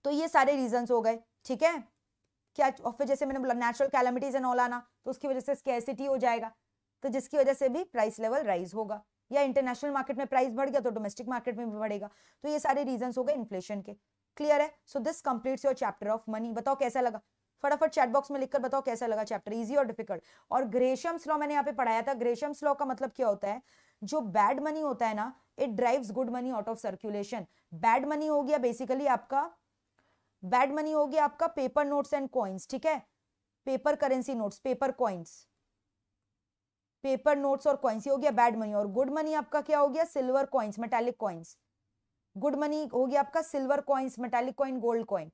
तो ये सारे रीजन हो गए ठीक है क्या और फिर जैसे मैंने बोला नेचुरल कैलमिटीज एंड ऑल आना तो उसकी वजह से स्केसिटी हो जाएगा तो जिसकी वजह से भी प्राइस लेवल राइज होगा या इंटरनेशनल मार्केट में प्राइस बढ़ गया तो डोमेस्टिक मार्केट में भी बढ़ेगा तो ये सारे रीजन हो गए इन्फ्लेशन के क्लियर है so this completes your chapter of money बताओ कैसा लगा फटाफट चैट बॉक्स में लिखकर बताओ कैसा लगा चैप्टर इजी और डिफिकल्ट और ग्रेशम स्लॉ मैंने यहाँ पे पढ़ाया था ग्रेशम स्लॉ का मतलब क्या होता है जो बैड मनी होता है ना it drive good money out of circulation bad money हो गया बेसिकली आपका बैड मनी हो गया आपका पेपर नोट्स एंड कॉइन्स ठीक है paper currency notes paper coins paper notes और कॉइन्स हो गया बैड मनी और गुड मनी आपका क्या हो गया silver coins metallic coins good money हो गया आपका silver coins metallic coin gold coin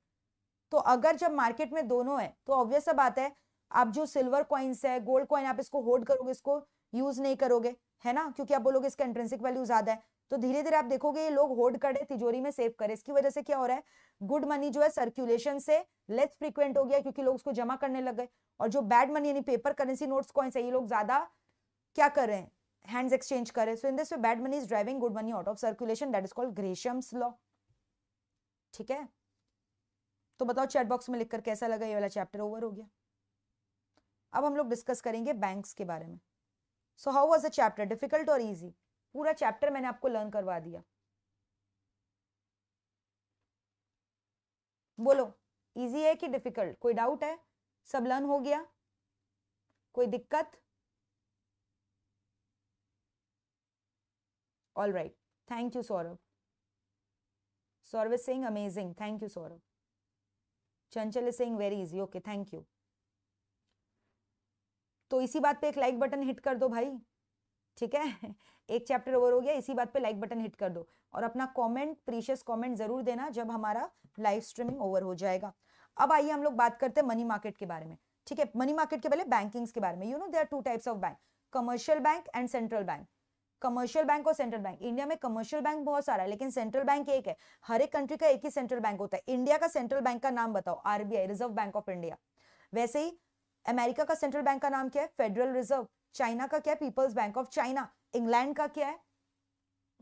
तो अगर जब मार्केट में दोनों है तो ऑब्वियस बात है आप जो सिल्वर कॉइन्स है गोल्ड कॉइन आप इसको होल्ड करोगे इसको यूज नहीं करोगे है ना क्योंकि आप बोलोगे इसका इंट्रेंसिक वैल्यू ज्यादा है तो धीरे धीरे आप देखोगे ये लोग होल्ड करे तिजोरी में सेव करे इसकी वजह से क्या हो रहा है गुड मनी जो है सर्कुलेशन से लेस फ्रिक्वेंट हो गया क्योंकि लोग उसको जमा करने लग गए और जो बैड मनी यानी पेपर करेंसी नोट्स कॉइन्स है ये लोग ज्यादा क्या कर रहे हैं हैंड्स एक्सचेंज कर रहे so in this way bad money is driving good money out of circulation that is called Gresham's law ठीक है तो बताओ चैट बॉक्स में लिखकर कैसा लगा ये वाला चैप्टर ओवर हो गया अब हम लोग डिस्कस करेंगे बैंक्स के बारे में so how was a chapter difficult और ईजी पूरा चैप्टर मैंने आपको लर्न करवा दिया बोलो ईजी है कि डिफिकल्ट कोई डाउट है सब लर्न हो गया कोई दिक्कत all right thank you Saurabh Saurabh Singh amazing thank you Saurabh Chanchal is Singh very easy okay thank you तो इसी बात पे एक लाइक बटन हिट कर दो भाई ठीक है एक चैप्टर ओवर हो गया इसी बात पे लाइक बटन हिट कर दो और अपना कमेंट प्रीशियस कमेंट जरूर देना जब हमारा लाइव स्ट्रीमिंग ओवर हो जाएगा अब आइए हम लोग बात करते हैं मनी मार्केट के बारे में ठीक है मनी मार्केट के पहले बैंकिंग्स के बारे में you know there two types of bank commercial bank and central bank commercial bank और सेंट्रल बैंक इंडिया में कमर्शियल बैंक बहुत सारा है लेकिन सेंट्रल बैंक एक है हर एक कंट्री का एक ही सेंट्रल बैंक होता है इंडिया का सेंट्रल बैंक का नाम बताओ RBI reserve bank of India वैसे ही अमेरिका का सेंट्रल बैंक का नाम क्या है फेडरल रिजर्व चाइना का क्या है people's bank of China England का क्या है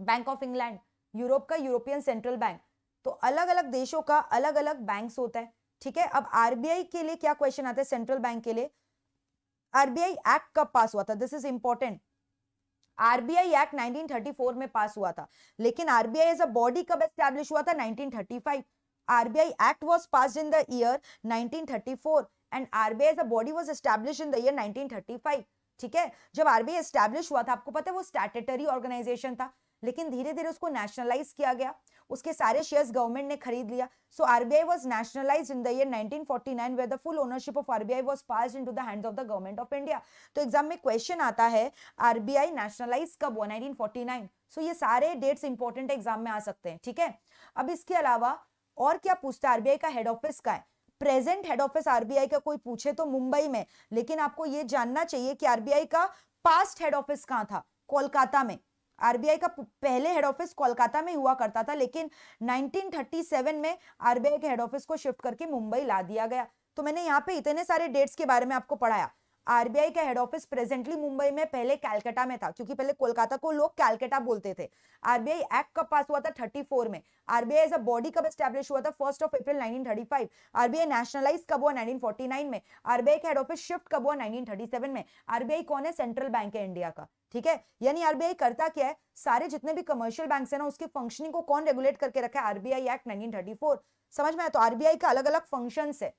बैंक ऑफ इंग्लैंड यूरोप का यूरोपियन सेंट्रल बैंक तो अलग अलग देशों का अलग अलग बैंक्स होता है ठीक है अब आरबीआई के लिए क्या क्वेश्चन आता है सेंट्रल बैंक के लिए आरबीआई एक्ट कब पास हुआ था this is important RBI act 1934 में पास हुआ था लेकिन आरबीआई एज अ बॉडी कब एस्टैब्लिश हुआ था 1935 RBI act was pass in the year 1934 and RBI as a body was establish in the year 1935 ठीक है जब आरबीआई एस्टैब्लिश हुआ था आपको पता है वो स्टैटेटरी ऑर्गेनाइजेशन था लेकिन धीरे धीरे उसको नेशनलाइज किया गया उसके सारे शेयर्स गवर्नमेंट ने खरीद लिया so RBI was nationalise in the year 1949 where the full ownership of RBI was passed into the hands of the government of India तो एग्जाम में क्वेश्चन आता है आरबीआई नेशनलाइज कब हुआ 1949 सो so ये सारे डेट्स इंपॉर्टेंट एग्जाम में आ सकते हैं ठीक है अब इसके अलावा और क्या पूछता है आरबीआई का हेड ऑफिस का है प्रेजेंट हेड ऑफिस आरबीआई का कोई पूछे तो मुंबई में लेकिन आपको यह जानना चाहिए कि आरबीआई का पास्ट हेड ऑफिस कहाँ था कोलकाता में आरबीआई का पहले हेड ऑफिस कोलकाता में हुआ करता था लेकिन 1937 में आरबीआई के हेड ऑफिस को शिफ्ट करके मुंबई ला दिया गया तो मैंने यहाँ पे इतने सारे डेट्स के बारे में आपको पढ़ाया आरबीआई का हेड ऑफिस प्रेजेंटली मुंबई में पहले कैलकाटा में था क्योंकि पहले कोलकाता को लोग कैलकाटा बोलते थे आरबीआई एक्ट कब पास हुआ था 34 में आरबीआई एज अ बॉडी कब स्टैब्लिश हुआ था first of April 1935 RBI nationalise कब हुआ 1949 में आरबीआई का हेड ऑफिस शिफ्ट कब हुआ 1937 में आरबीआई कौन है सेंट्रल बैंक है इंडिया का ठीक है यानी आरबीआई करता क्या है सारे जितने भी कमर्शियल बैंक है ना उसकी फंक्शनिंग को कौन रेगुलेट करके रखा है आरबीआई एक्ट नाइनटीन समझ में आया तो आरबीआई का अलग अलग फंक्शन है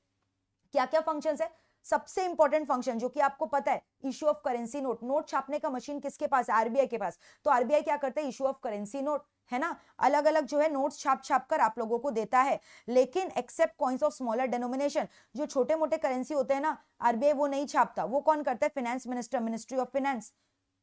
क्या क्या फंक्शन है सबसे इंपॉर्टेंट फंक्शन जो कि आपको पता है issue of currency note note छापने का मशीन किसके पास आरबीआई के पास तो आरबीआई क्या करता है इश्यू ऑफ करेंसी नोट है ना अलग अलग जो है नोट्स छाप छाप कर आप लोगों को देता है लेकिन except coins of smaller denomination जो छोटे मोटे करेंसी होते हैं ना आरबीआई वो नहीं छापता वो कौन करता है finance minister ministry of finance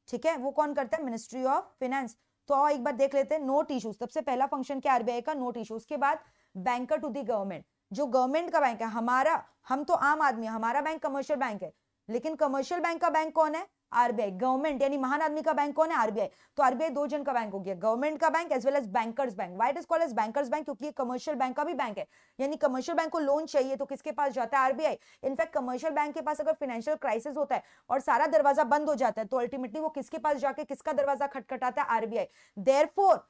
ठीक है वो कौन करता है मिनिस्ट्री ऑफ फाइनेंस तो एक बार देख लेते हैं नोट इश्यूज सबसे पहला फंक्शन क्या आरबीआई का नोट इश्यूज के बाद बैंकर टू दी गवर्नमेंट जो गवर्नमेंट का बैंक है हमारा हम तो आम आदमी है हमारा बैंक कमर्शियल बैंक है लेकिन कमर्शियल बैंक का बैंक कौन है आरबीआई गवर्नमेंट यानी महान आदमी का बैंक कौन है आरबीआई तो आरबीआई दो जन का बैंक हो गया गवर्नमेंट का bank as well as bankers bank which is call as bankers bank क्योंकि ये कमर्शियल बैंक का भी बैंक है यानी कमर्शियल बैंक को लोन चाहिए तो किसके पास जाता है आरबीआई इनफैक्ट कमर्शियल बैंक के पास अगर फाइनेंशियल क्राइसिस होता है और सारा दरवाजा बंद हो जाता है तो अल्टीमेटली वो किसके पास जाके किसका दरवाजा खटखटाता है RBI for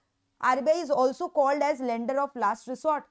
RBI is also called as lender of last resort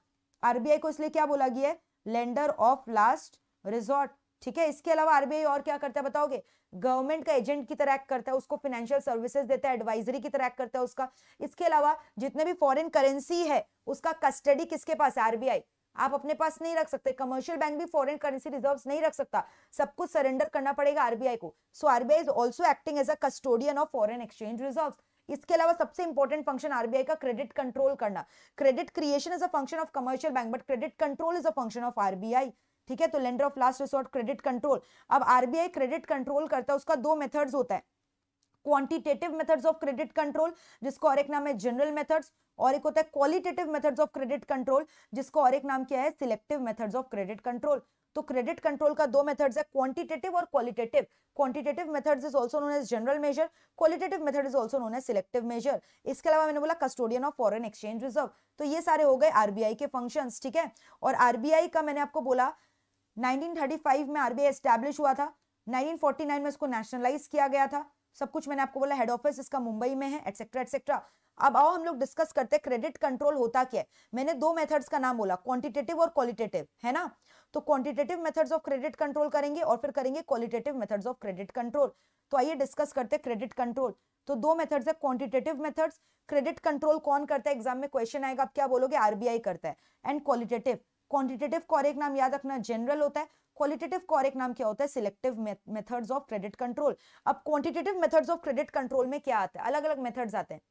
RBI को इसलिए क्या बोला गया है लेंडर ऑफ लास्ट रिजॉर्ट ठीक है इसके अलावा आरबीआई और क्या करता है बताओगे गवर्नमेंट का एजेंट की तरह एक्ट करता है उसको फाइनेंशियल सर्विसेज देता है एडवाइजरी की तरह एक्ट करता है उसका इसके अलावा जितने भी फॉरेन करेंसी है उसका कस्टडी किसके पास है आरबीआई आप अपने पास नहीं रख सकते कमर्शियल बैंक भी फॉरेन करेंसी रिजर्व्स नहीं रख सकता सब कुछ सरेंडर करना पड़ेगा आरबीआई को so RBI is also acting as a custodian of foreign exchange reserves इसके अलावा सबसे इंपॉर्टेंट फंक्शन आरबीआई का क्रेडिट कंट्रोल करना credit creation is a function of commercial bank but credit control is a function of RBI ठीक है तो lender of last resort credit control अब RBI credit control करता है उसका दो मेथड्स होता है quantitative methods of credit control जिसको और एक नाम है जनरल मेथड्स और एक होता है qualitative methods of credit control जिसको और एक नाम क्या है selective methods of credit control तो क्रेडिट कंट्रोल का दो मेथड्स है क्वांटिटेटिव और qualitative quantitative methods is also known as general measure qualitative method is also known as selective measure इसके अलावा मैंने बोला custodian of foreign exchange reserve तो ये सारे हो गए आरबीआई के फंक्शन ठीक है और आरबीआई का मैंने आपको बोला 1935 में आरबीआई एस्टैब्लिश हुआ था 1949 में इसको नेशनलाइज किया गया था सब कुछ मैंने आपको बोला हेड ऑफिस इसका मुंबई में है एटसेट्रा एटसेट्रा अब आओ हम लोग डिस्कस करते हैं क्रेडिट कंट्रोल होता क्या है मैंने दो मेथड्स का नाम बोला क्वांटिटेटिव और क्वालिटेटिव है ना तो quantitative methods of credit control करेंगे और फिर करेंगे qualitative methods of credit control तो आइए डिस्कस करते हैं क्रेडिट कंट्रोल तो दो मेथड्स है क्वांटिटेटिव मेथड्स क्रेडिट कंट्रोल कौन करता है एग्जाम में क्वेश्चन आएगा आप क्या बोलोगे आरबीआई करता है एंड क्वालिटेटिव क्वांटिटेटिव का और एक नाम याद रखना जनरल होता है क्वालिटेटिव कॉर एक नाम क्या होता है selective methods of credit control अब quantitative methods of credit control में क्या आता है अलग अलग मेथड्स आते हैं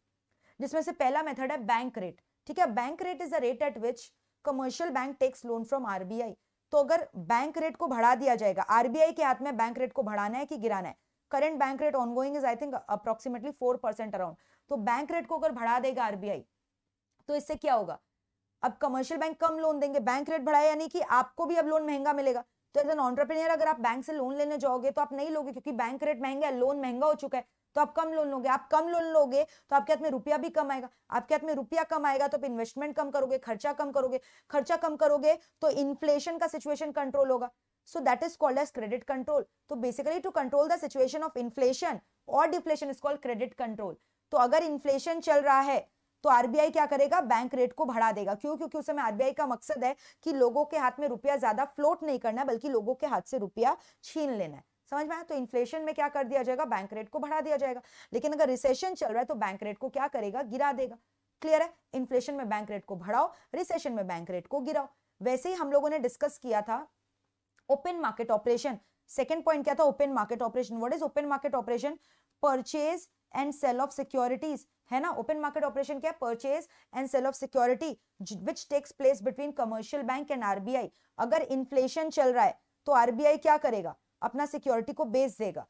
जिसमें से पहला मेथड है बैंक रेट ठीक है bank rate is the rate at which commercial bank takes loan from RBI तो अगर बैंक रेट को बढ़ा दिया जाएगा आरबीआई के हाथ में बैंक रेट को बढ़ाना है कि गिराना है current bank rate ongoing is I think approximately four percent around तो बैंक रेट को अगर बढ़ा देगा आरबीआई तो इससे क्या होगा अब कमर्शियल बैंक कम लोन देंगे बैंक रेट बढ़ाया यानी कि आपको भी अब लोन महंगा मिलेगा तो एज एन ऑन्टरप्रीनियर अगर आप बैंक से लोन लेने जाओगे तो आप नहीं लोगे क्योंकि बैंक रेट महंगा है लोन महंगा हो चुका है तो आप कम लोन लोगे आप कम लोन लोगे तो आपके हाथ में रुपया भी कम आएगा आपके हाथ में रुपया कम आएगा तो आप इन्वेस्टमेंट कम करोगे खर्चा कम करोगे खर्चा कम करोगे तो इन्फ्लेशन का सिचुएशन कंट्रोल होगा so that is called as credit control तो basically to control the situation of inflation और deflation is called credit control तो अगर इन्फ्लेशन चल रहा है तो आरबीआई क्या करेगा बैंक रेट को बढ़ा देगा क्यों क्योंकि उस समय आरबीआई का मकसद है कि लोगों के हाथ में रुपया ज्यादा फ्लोट नहीं करना बल्कि लोगों के हाथ से रुपया छीन लेना है समझ में आया तो इन्फ्लेशन में क्या कर दिया जाएगा बैंक रेट को बढ़ा दिया जाएगा लेकिन अगर रिसेशन चल रहा है तो बैंक रेट को क्या करेगा गिरा देगा क्लियर है इन्फ्लेशन में बैंक रेट को बढ़ाओ रिसेशन में बैंक रेट को गिराओ वैसे ही हम लोगों ने डिस्कस किया था open market operation second point क्या था open market operation what is open market operation purchase and sale of securities है ना ओपन मार्केट ऑपरेशन क्या purchase and sale of security which takes place between commercial bank and RBI अगर inflation चल रहा है तो आरबीआई क्या करेगा अपना सिक्योरिटी को बेच देगा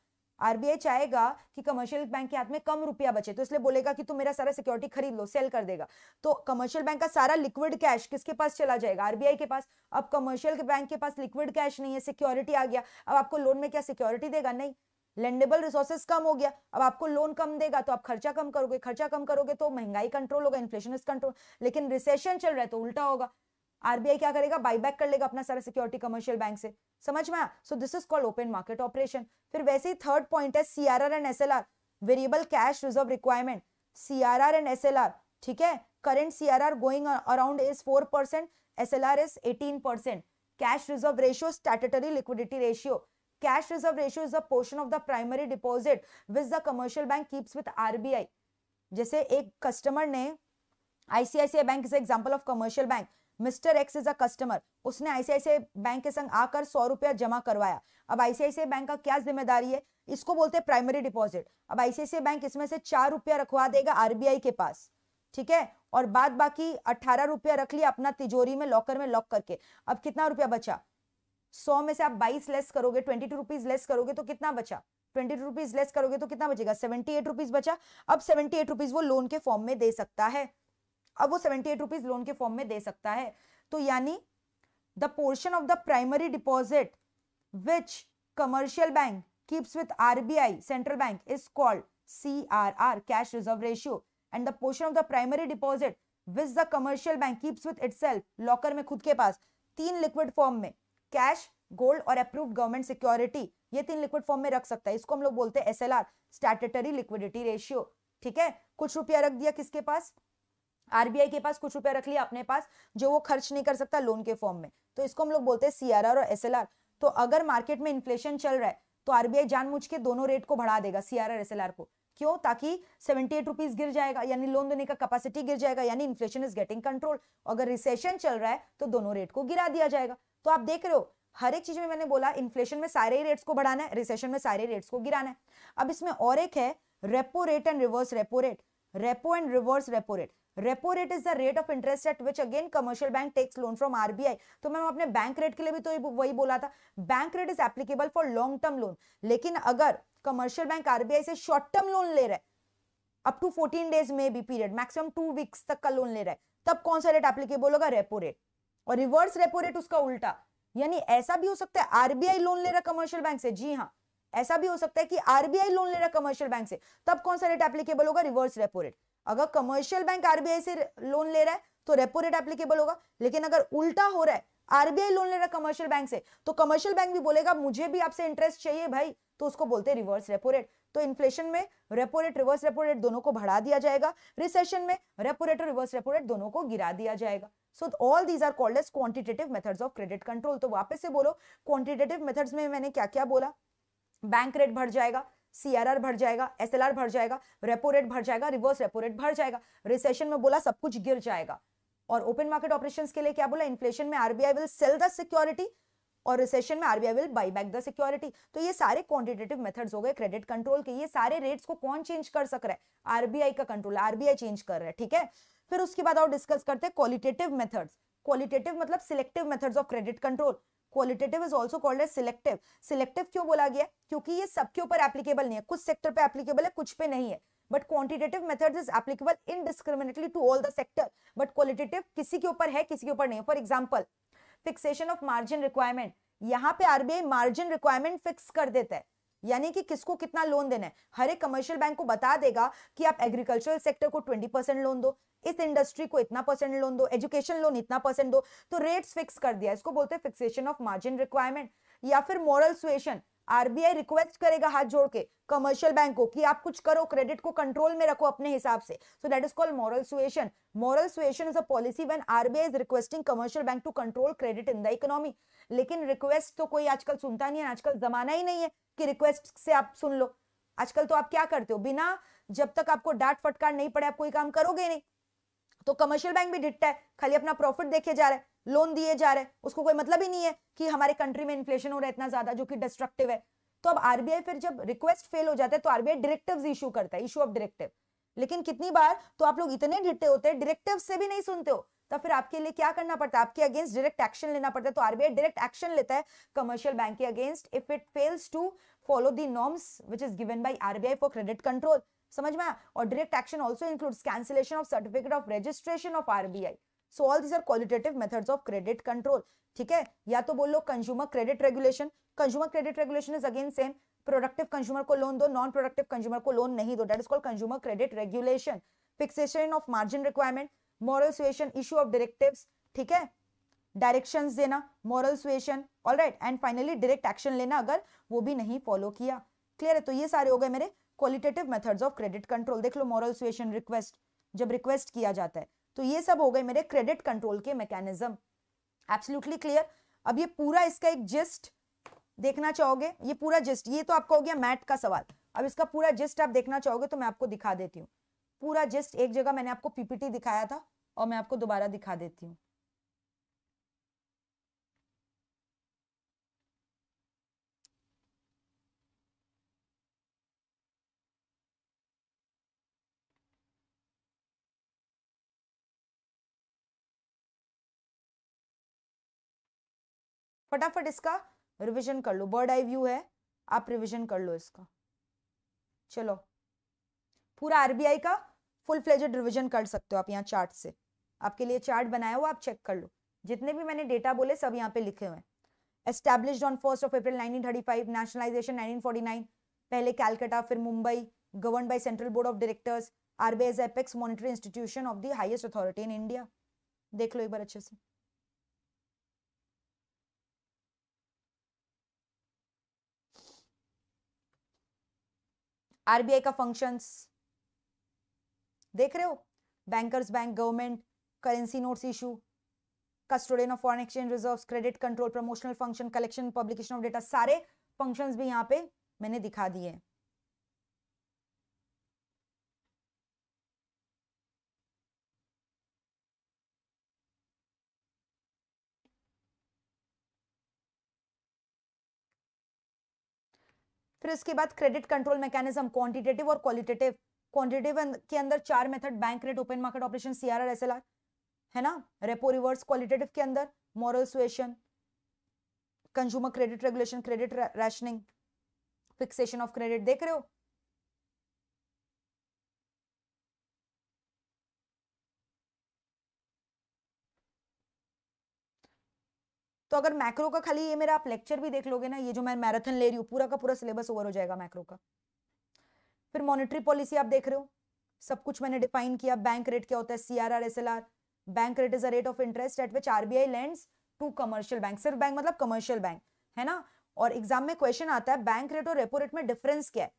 आरबीआई चाहेगा कि कमर्शियल बैंक के हाथ में कम रुपया बचे तो इसलिए बोलेगा कि तुम मेरा सारा सिक्योरिटी खरीद लो सेल कर देगा तो कमर्शियल बैंक का सारा लिक्विड कैश किसके पास चला जाएगा आरबीआई के पास अब कमर्शियल बैंक के पास लिक्विड कैश नहीं है सिक्योरिटी आ गया अब आपको लोन में क्या सिक्योरिटी देगा नहीं लेंडेबल रिसोर्सेस कम हो गया अब आपको लोन कम देगा तो आप खर्चा कम करोगे खर्चा कम करोगे तो महंगाई कंट्रोल होगा इन्फ्लेशन इज कंट्रोल लेकिन रिसेशन चल रहा है तो उल्टा होगा आरबीआई क्या करेगा बाईबैक कर लेगा अपना सारा सिक्योरिटी कमर्शियल बैंक से समझ में so this is called open market operation फिर वैसे ही थर्ड पॉइंट है CRR and SLR variable cash reserve requirement CRR and SLR ठीक है current CRR going around is 4%, SLR is 18%. Cash reserve ratio statutory liquidity ratio cash reserve ratio is the portion of the primary deposit which the commercial bank keeps with RBI. जैसे एक customer ने ICICI bank is example of commercial bank mister X is a customer उसने ICICI bank के संग आकर सौ रुपया जमा करवाया अब आईसीआईसीआई बैंक का क्या जिम्मेदारी है इसको बोलते हैं प्राइमरी डिपॉजिट अब आईसीआईसीआई बैंक इसमें से चार रुपया रखवा देगा आरबीआई के पास ठीक है और बाद बाकी अठारह रुपया रख लिया अपना तिजोरी में लॉकर में लॉक करके अब कितना रुपया बचा 100 में से आप बाईस लेस करोगे 22 रुपीस लेस करोगे तो कितना बचा 22 रुपीस लेस करोगे तो कितना बचेगा 78 रुपीस बचा अब 78 रुपीस वो लोन के फॉर्म में दे सकता है अब वो 78 रुपीस लोन के फॉर्म में दे सकता है तो यानी the portion of the primary deposit which commercial bank keeps with RBI central bank is called C cash reserve ratio and the portion of the primary deposit with the commercial bank keeps with it locker में खुद के पास तीन liquid form में cash gold और approved government security ये तीन liquid form में रख सकता है इसको हम लोग बोलते हैं S L R statutory liquidity ratio ठीक है कुछ रुपया रख दिया किसके पास आरबीआई के पास कुछ रुपया रख लिया अपने पास जो वो खर्च नहीं कर सकता लोन के फॉर्म में तो इसको हम लोग बोलते हैं सीआरआर और एसएलआर तो अगर मार्केट में इन्फ्लेशन चल रहा है तो आरबीआई जानबूझ के दोनों रेट को बढ़ा देगा सीआरआर एसएलआर को क्यों ताकि सेवेंटी एट रुपीज गिर जाएगा यानी लोन देने का कैपेसिटी गिर जाएगा यानी इन्फ्लेशन इज गेटिंग कंट्रोल अगर रिसेशन चल रहा है तो दोनों रेट को गिरा दिया जाएगा तो आप देख रहे हो हर एक चीज में मैंने बोला इन्फ्लेशन में सारे रेट्स को बढ़ाना है रिसेशन में सारे रेट्स को गिराना है अब इसमें और एक है repo rate and reverse repo rate repo and reverse repo rate repo rate is the rate of interest at which again commercial bank takes loan from RBI तो मैम आपने बैंक रेट के लिए भी तो वही बोला था bank rate is applicable for long term loan लेकिन अगर कमर्शियल बैंक आरबीआई से शॉर्ट टर्म लोन ले रहे अप टू फोर्टीन डेज में भी पीरियड मैक्सिमम टू वीक्स तक का लोन ले रहे तब कौन सा रेट एप्लीकेबल होगा रेपो रेट और रिवर्स रेपो रेट उसका उल्टा यानी ऐसा भी हो सकता है आरबीआई लोन ले रहा कमर्शियल बैंक से जी हाँ ऐसा भी हो सकता है कि आरबीआई लोन ले रहा कमर्शियल बैंक से तब कौन सा रेट एप्लीकेबल होगा रिवर्स रेपो रेट अगर कमर्शियल बैंक आरबीआई से लोन ले रहा है तो रेपो रेट एप्लीकेबल होगा लेकिन अगर उल्टा हो रहा है आरबीआई लोन ले रहा है कमर्शियल बैंक से तो कमर्शियल बैंक भी बोलेगा मुझे भी आपसे इंटरेस्ट चाहिए भाई तो उसको बोलते हैं रिवर्स रेपो रेट तो इन्फ्लेशन में repo rate reverse repo rate दोनों को बढ़ा दिया जाएगा रिसेशन में रेपो रेट और रिवर्स रेपो रेट दोनों को गिरा दिया जाएगा so all these are called as quantitative methods of credit control तो वापस से बोलो क्वांटिटेटिव मेथड्स में मैंने क्या क्या बोला बैंक रेट बढ़ जाएगा सीआरआर भर जाएगा एसएलआर भर जाएगा रेपो रेट भर जाएगा रिवर्स रेपो रेट भर जाएगा रिसेशन में बोला सब कुछ गिर जाएगा और ओपन मार्केट ऑपरेशन के लिए क्या बोला इन्फ्लेशन में RBI will sell the security और रिसेशन में RBI will buy back the security तो ये सारे क्वांटिटेटिव मेथड्स हो गए क्रेडिट कंट्रोल के ये सारे रेट्स को कौन चेंज कर सक रहा है आरबीआई का कंट्रोल आरबीआई चेंज कर रहा है ठीक है फिर उसके बाद और डिस्कस करते हैं क्वालिटेटिव मेथड्स क्वालिटेटिव मतलब selective methods of credit control qualitative is also called as selective selective क्यों बोला गया क्योंकि ये सबके ऊपर एप्लीकेबल नहीं है कुछ सेक्टर पे एप्लीकेबल है कुछ पे नहीं है but quantitative method is applicable indiscriminately to all the sector but qualitative किसी के ऊपर है किसी के ऊपर नहीं है for example fixation of margin requirement यहाँ पे आरबीआई मार्जिन रिक्वायरमेंट फिक्स कर देता है यानी कि किसको कितना लोन देना है हर एक कमर्शियल बैंक को बता देगा कि आप एग्रीकल्चरल सेक्टर को 20 परसेंट लोन दो इस इंडस्ट्री को इतना परसेंट लोन दो एजुकेशन लोन इतना परसेंट दो तो रेट्स फिक्स कर दिया इसको बोलते हैं फिक्सेशन ऑफ मार्जिन रिक्वायरमेंट या फिर मॉरल सुएशन आरबीआई रिक्वेस्ट करेगा हाथ जोड़ के कमर्शियल बैंक को कि आप कुछ करो क्रेडिट को कंट्रोल में रखो अपने हिसाब से so that is called moral suasion moral suasion is a policy when RBI is requesting commercial bank to control credit in the economy लेकिन रिक्वेस्ट तो कोई आजकल सुनता नहीं है आजकल जमाना ही नहीं है कि रिक्वेस्ट से आप सुन लो आजकल तो आप क्या करते हो बिना जब तक आपको डांट फटकार नहीं पड़े आप कोई काम करोगे नहीं तो कमर्शियल बैंक भी ढिट्टा है खाली अपना प्रॉफिट देखे जा रहा है लोन दिए जा रहे हैं उसको कोई मतलब ही नहीं है कि हमारे कंट्री में इन्फ्लेशन हो रहा है इतना ज्यादा जो कि डिस्ट्रक्टिव है तो अब आरबीआई फिर जब रिक्वेस्ट फेल हो जाता है तो आरबीआई डायरेक्टिव्स इशू करता है इशू ऑफ डायरेक्टिव लेकिन कितनी बार तो आप लोग इतने ढिट्टे होते हैं डायरेक्टिव से भी नहीं सुनते हो तो फिर आपके लिए क्या करना पड़ता है आपके अगेंस्ट डायरेक्ट एक्शन लेना पड़ता है तो आरबीआई डायरेक्ट एक्शन लेता है कमर्शियल बैंक के against if it fails to follow the norms which is given by RBI for credit control समझ में आया और direct action also includes cancellation of certificate of registration of RBI so all these are qualitative methods of credit control ठीक है या तो बोल लो consumer credit regulation consumer credit regulation is again same productive consumer को loan दो non productive consumer को loan नहीं दो that is called consumer credit regulation fixation of margin requirement moral suasion issue of directives ठीक है directions देना moral suasion alright and finally direct action लेना अगर वो भी नहीं फॉलो किया क्लियर है तो ये सारे हो गए मेरे qualitative methods of credit control देख लो मॉरल सुएशन रिक्वेस्ट जब रिक्वेस्ट किया जाता है तो ये सब हो गए मेरे क्रेडिट कंट्रोल के मैकेनिज्म एब्सोल्युटली क्लियर अब ये पूरा इसका एक जिस्ट देखना चाहोगे ये पूरा जिस्ट ये तो आपका हो गया मैट का सवाल अब इसका पूरा जिस्ट आप देखना चाहोगे तो मैं आपको दिखा देती हूँ पूरा जिस्ट एक जगह मैंने आपको पीपीटी दिखाया था और मैं आपको दोबारा दिखा देती हूँ फटाफट इसका रिविजन कर लो बर्ड आई व्यू है आप रिविजन कर लो इसका चलो पूरा आरबीआई का फुल फ्लेजेड रिविजन कर सकते हो आप यहाँ चार्ट से आपके लिए चार्ट बनाया हुआ आप चेक कर लो जितने भी मैंने डेटा बोले सब यहाँ पे लिखे हुए हैं on first of April 1935 nationalisation 1949 पहले कैलकाटा फिर Mumbai govern by central board of directors RBI apex monetary institution of the highest authority in India देख लो एक बार अच्छे से आरबीआई का फंक्शंस देख रहे हो bankers bank government currency notes issue custodian of foreign exchange reserve credit control promotional function collection publication of data सारे फंक्शन भी यहाँ पे मैंने दिखा दिए हैं फिर इसके बाद क्रेडिट कंट्रोल मैकेनिज्म क्वांटिटेटिव और क्वालिटेटिव क्वांटिटेटिव के अंदर चार method bank rate open market operation CRR SLR है ना रेपो रिवर्स क्वालिटेटिव के अंदर moral suasion consumer credit regulation credit rationing fixation of credit देख रहे हो तो अगर मैक्रो का खाली ये मेरा आप लेक्चर भी देख लोगे ना ये जो मैं मैराथन ले रही हूँ पूरा का पूरा सिलेबस ओवर हो जाएगा मैक्रो का फिर मॉनिटरी पॉलिसी आप देख रहे हो सब कुछ मैंने डिफाइन किया बैंक रेट क्या होता है C R R S L R bank rate is a rate of interest at which RBI lend to commercial bank सिर्फ बैंक मतलब कमर्शियल बैंक है ना और एग्जाम में क्वेश्चन आता है बैंक रेट और रेपो रेट में डिफरेंस क्या है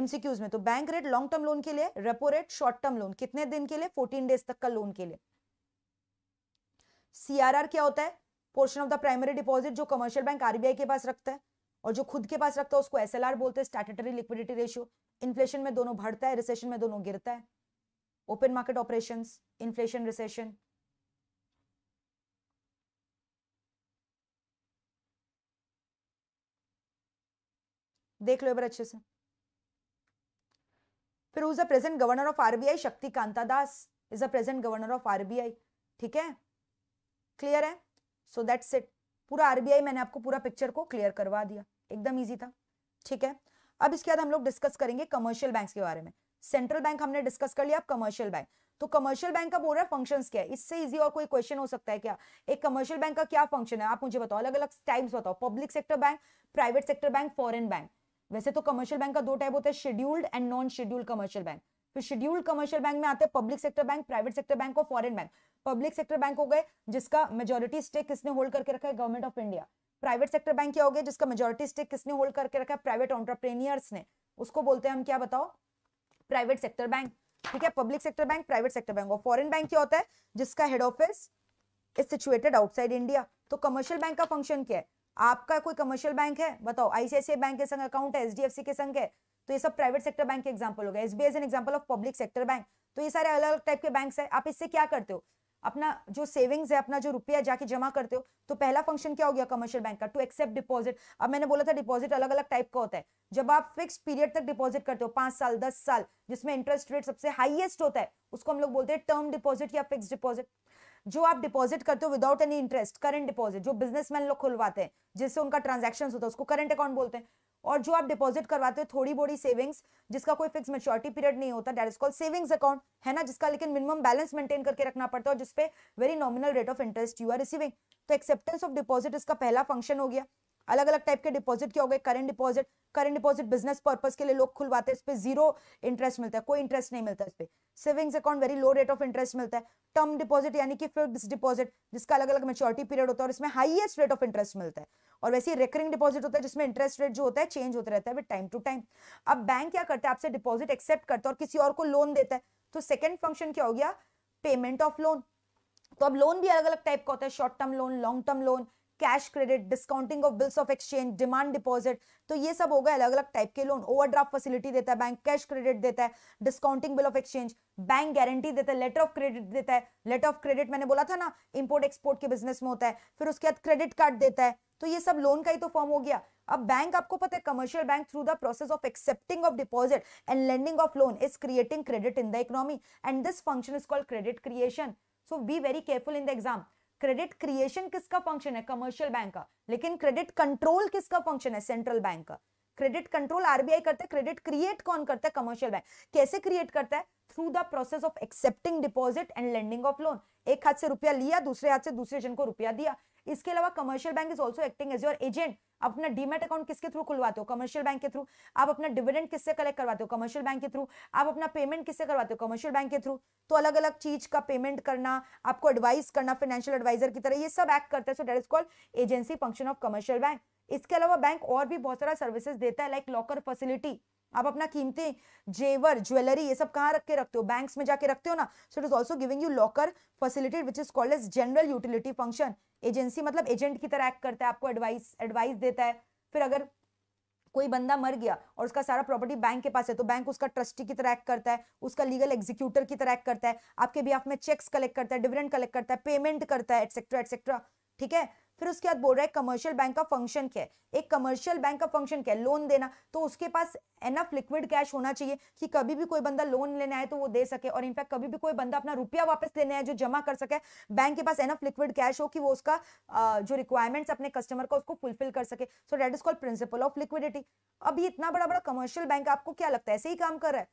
एमसीक्यूज में तो bank rate long term loan के लिए repo rate short term loan कितने दिन के लिए फोर्टीन डेज तक का लोन के लिए सीआरआर क्या होता है portion of the primary deposit जो कमर्शियल बैंक आरबीआई के पास रखता है और जो खुद के पास रखता है उसको एस बोलते हैं स्टैटेटरी लिक्विडिटी रेशियो इन्फ्लेशन में दोनों बढ़ता है रिसेशन में दोनों गिरता है open market operation inflation recession देख लो एक बार अच्छे से फिर was the present governor of RBI Shaktikanta Das is the present governor of RBI ठीक है क्लियर है सो दैट्स इट पूरा आरबीआई मैंने आपको पूरा पिक्चर को क्लियर करवा दिया एकदम ईजी था ठीक है अब इसके बाद हम लोग डिस्कस करेंगे कमर्शियल बैंक के बारे में सेंट्रल बैंक हमने डिस्कस कर लिया अब कमर्शियल बैंक तो कमर्शियल बैंक का बोल रहा है फंक्शंस क्या है इससे इजी और कोई क्वेश्चन हो सकता है क्या एक कमर्शियल बैंक का क्या फंक्शन है आप मुझे बताओ अलग अलग टाइप्स बताओ public sector bank private sector bank foreign bank वैसे तो कमर्शियल बैंक का दो टाइप होता है scheduled and non scheduled commercial bank फिर शेड्यूल्ड कमर्शियल बैंक में आते हैं public sector bank private sector bank और foreign bank public sector bank हो गए जिसका मेजोरिटी स्टेक किसने होल्ड करके रखा है government of India private sector bank क्या हो गया जिसका मेजोरिटी स्टेक किसने होल्ड करके रखा है प्राइवेट ऑन्टरप्रेनियर्स ने उसको बोलते हैं हम क्या बताओ प्राइवेट सेक्टर बैंक ठीक है public sector bank private sector bank और फॉरेन बैंक क्या होता है जिसका head office is situated outside India तो कमर्शियल बैंक का फंक्शन क्या है आपका कोई कमर्शियल बैंक है बताओ आईसीआईसीआई बैंक के संग अकाउंट है एचडीएफसी के संग है तो ये सब प्राइवेट सेक्टर बैंक के एग्जाम्पल हो गए SBI as an example of public sector bank तो ये सारे अलग अलग टाइप के बैंक्स है आप इससे क्या करते हो अपना जो सेविंग्स है अपना जो रुपया जाके जमा करते हो तो पहला फंक्शन क्या हो गया कमर्शियल बैंक का टू एक्सेप्ट डिपॉजिट अब मैंने बोला था डिपॉजिट अलग अलग टाइप का होता है जब आप फिक्स पीरियड तक डिपॉजिट करते हो पांच साल दस साल जिसमें इंटरेस्ट रेट सबसे हाईएस्ट होता है उसको हम लोग बोलते हैं टर्म डिपॉजिट या फिक्स डिपॉजिट जो आप डिपॉजिट करते हो without any interest current deposit जो बिजनेसमैन लोग खुलवाते हैं जिससे उनका ट्रांजेक्शन होता है उसको करंट अकाउंट बोलते हैं और जो आप डिपॉजिट करवाते हो थोड़ी बड़ी सेविंग्स जिसका कोई फिक्स मेच्योरिटी पीरियड नहीं होता that is call savings account है ना जिसका लेकिन मिनिमम बैलेंस मेंटेन करके रखना पड़ता है और जिसपे very nominal rate of interest you are receiving तो एक्सेप्टेंस ऑफ डिपॉजिट इसका पहला फंक्शन हो गया अलग अलग टाइप के डिपॉजिट क्या हो गए current deposit current deposit business purpose के लिए लोग खुलवाते हैं इस पर जीरो इंटरेस्ट मिलता है कोई इंटरेस्ट नहीं मिलता इस पर savings account very low rate of interest मिलता है टर्म डिपॉजिट यानी कि फिक्स डिपॉजिट जिसका अलग अलग मेच्योरिटी पीरियड होता है और इसमें हाईएस्ट रेट ऑफ इंटरेस्ट मिलता है और वैसे ही रिकरिंग डिपॉजिट होता है जिसमें इंटरेस्ट रेट जो होता है चेंज होता रहता है विद टाइम टू टाइम अब बैंक क्या करता है आपसे डिपॉजिट एक्सेप्ट करता है और किसी और को लोन देता है तो सेकेंड फंक्शन क्या हो गया पेमेंट ऑफ लोन तो अब लोन भी अलग अलग टाइप का होता है short term loan long term loan cash credit discounting of bills of exchange demand deposit तो ये सब होगा अलग अलग टाइप के लोन ओवरड्राफ्ट फैसिलिटी देता है बैंक कैश क्रेडिट देता है discounting bill of exchange bank guarantee देता है लेटर ऑफ क्रेडिट देता है लेटर ऑफ क्रेडिट मैंने बोला था ना इंपोर्ट एक्सपोर्ट के बिजनेस में होता है फिर उसके बाद क्रेडिट कार्ड देता है तो ये सब लोन का ही तो फॉर्म हो गया अब बैंक आपको पता है commercial bank through the process of accepting of deposit and lending of loan is creating credit in the economy and this function is called credit creation so be very careful in the exam credit creation किसका function है commercial bank का लेकिन credit control किसका function है central bank का credit control RBI करता है credit create कौन करता है कमर्शियल बैंक कैसे क्रिएट करता है through the process of accepting deposit and lending of loan एक हाथ से रुपया लिया दूसरे हाथ से दूसरे जन को रुपया दिया इसके अलावा commercial bank is also acting as your agent आप अपना डीमेट अकाउंट किसके थ्रू खुलवाते हो कमर्शियल बैंक के थ्रू आप अपना डिविडेंड किससे कलेक्ट करवाते हो कमर्शियल बैंक के थ्रू आप अपना पेमेंट किससे करवाते हो कमर्शियल बैंक के थ्रू तो अलग अलग चीज का पेमेंट करना आपको एडवाइस करना फाइनेंशियल एडवाइजर की तरह ये सब एक्ट करते हैं so that is called agency function of commercial bank इसके अलावा बैंक और भी बहुत सारा सर्विसेज देता है लाइक लॉकर फैसिलिटी आप अपना कीमती जेवर ज्वेलरी ये सब कहाँ रख के रखते हो बैंक्स में जाके रखते हो ना so it is also giving you locker facilitated which is called as general utility function agency मतलब एजेंट की तरह एक्ट करता है आपको एडवाइस एडवाइस देता है फिर अगर कोई बंदा मर गया और उसका सारा प्रॉपर्टी बैंक के पास है तो बैंक उसका ट्रस्टी की तरह एक्ट करता है उसका लीगल एग्जीक्यूटर की तरह एक्ट करता है आपके भी आप में चेक्स कलेक्ट करता है डिविडेंड कलेक्ट करता है पेमेंट करता है एटसेट्रा एटसेट्रा ठीक है फिर उसके बाद बोल रहा है कमर्शियल बैंक का फंक्शन क्या है एक कमर्शियल बैंक का फंक्शन क्या है लोन देना तो उसके पास एनफ लिक्विड कैश होना चाहिए कि कभी भी कोई बंदा लोन लेने आए तो वो दे सके और इनफैक्ट कभी भी कोई बंदा अपना रुपया वापस लेने आए जो जमा कर सके बैंक के पास एनफ लिक्विड कैश हो कि वो उसका जो रिक्वायरमेंट्स अपने कस्टमर का उसको फुलफिल कर सके so that is called principle of liquidity अभी इतना बड़ा बड़ा कमर्शियल बैंक आपको क्या लगता है ऐसे ही काम कर रहा है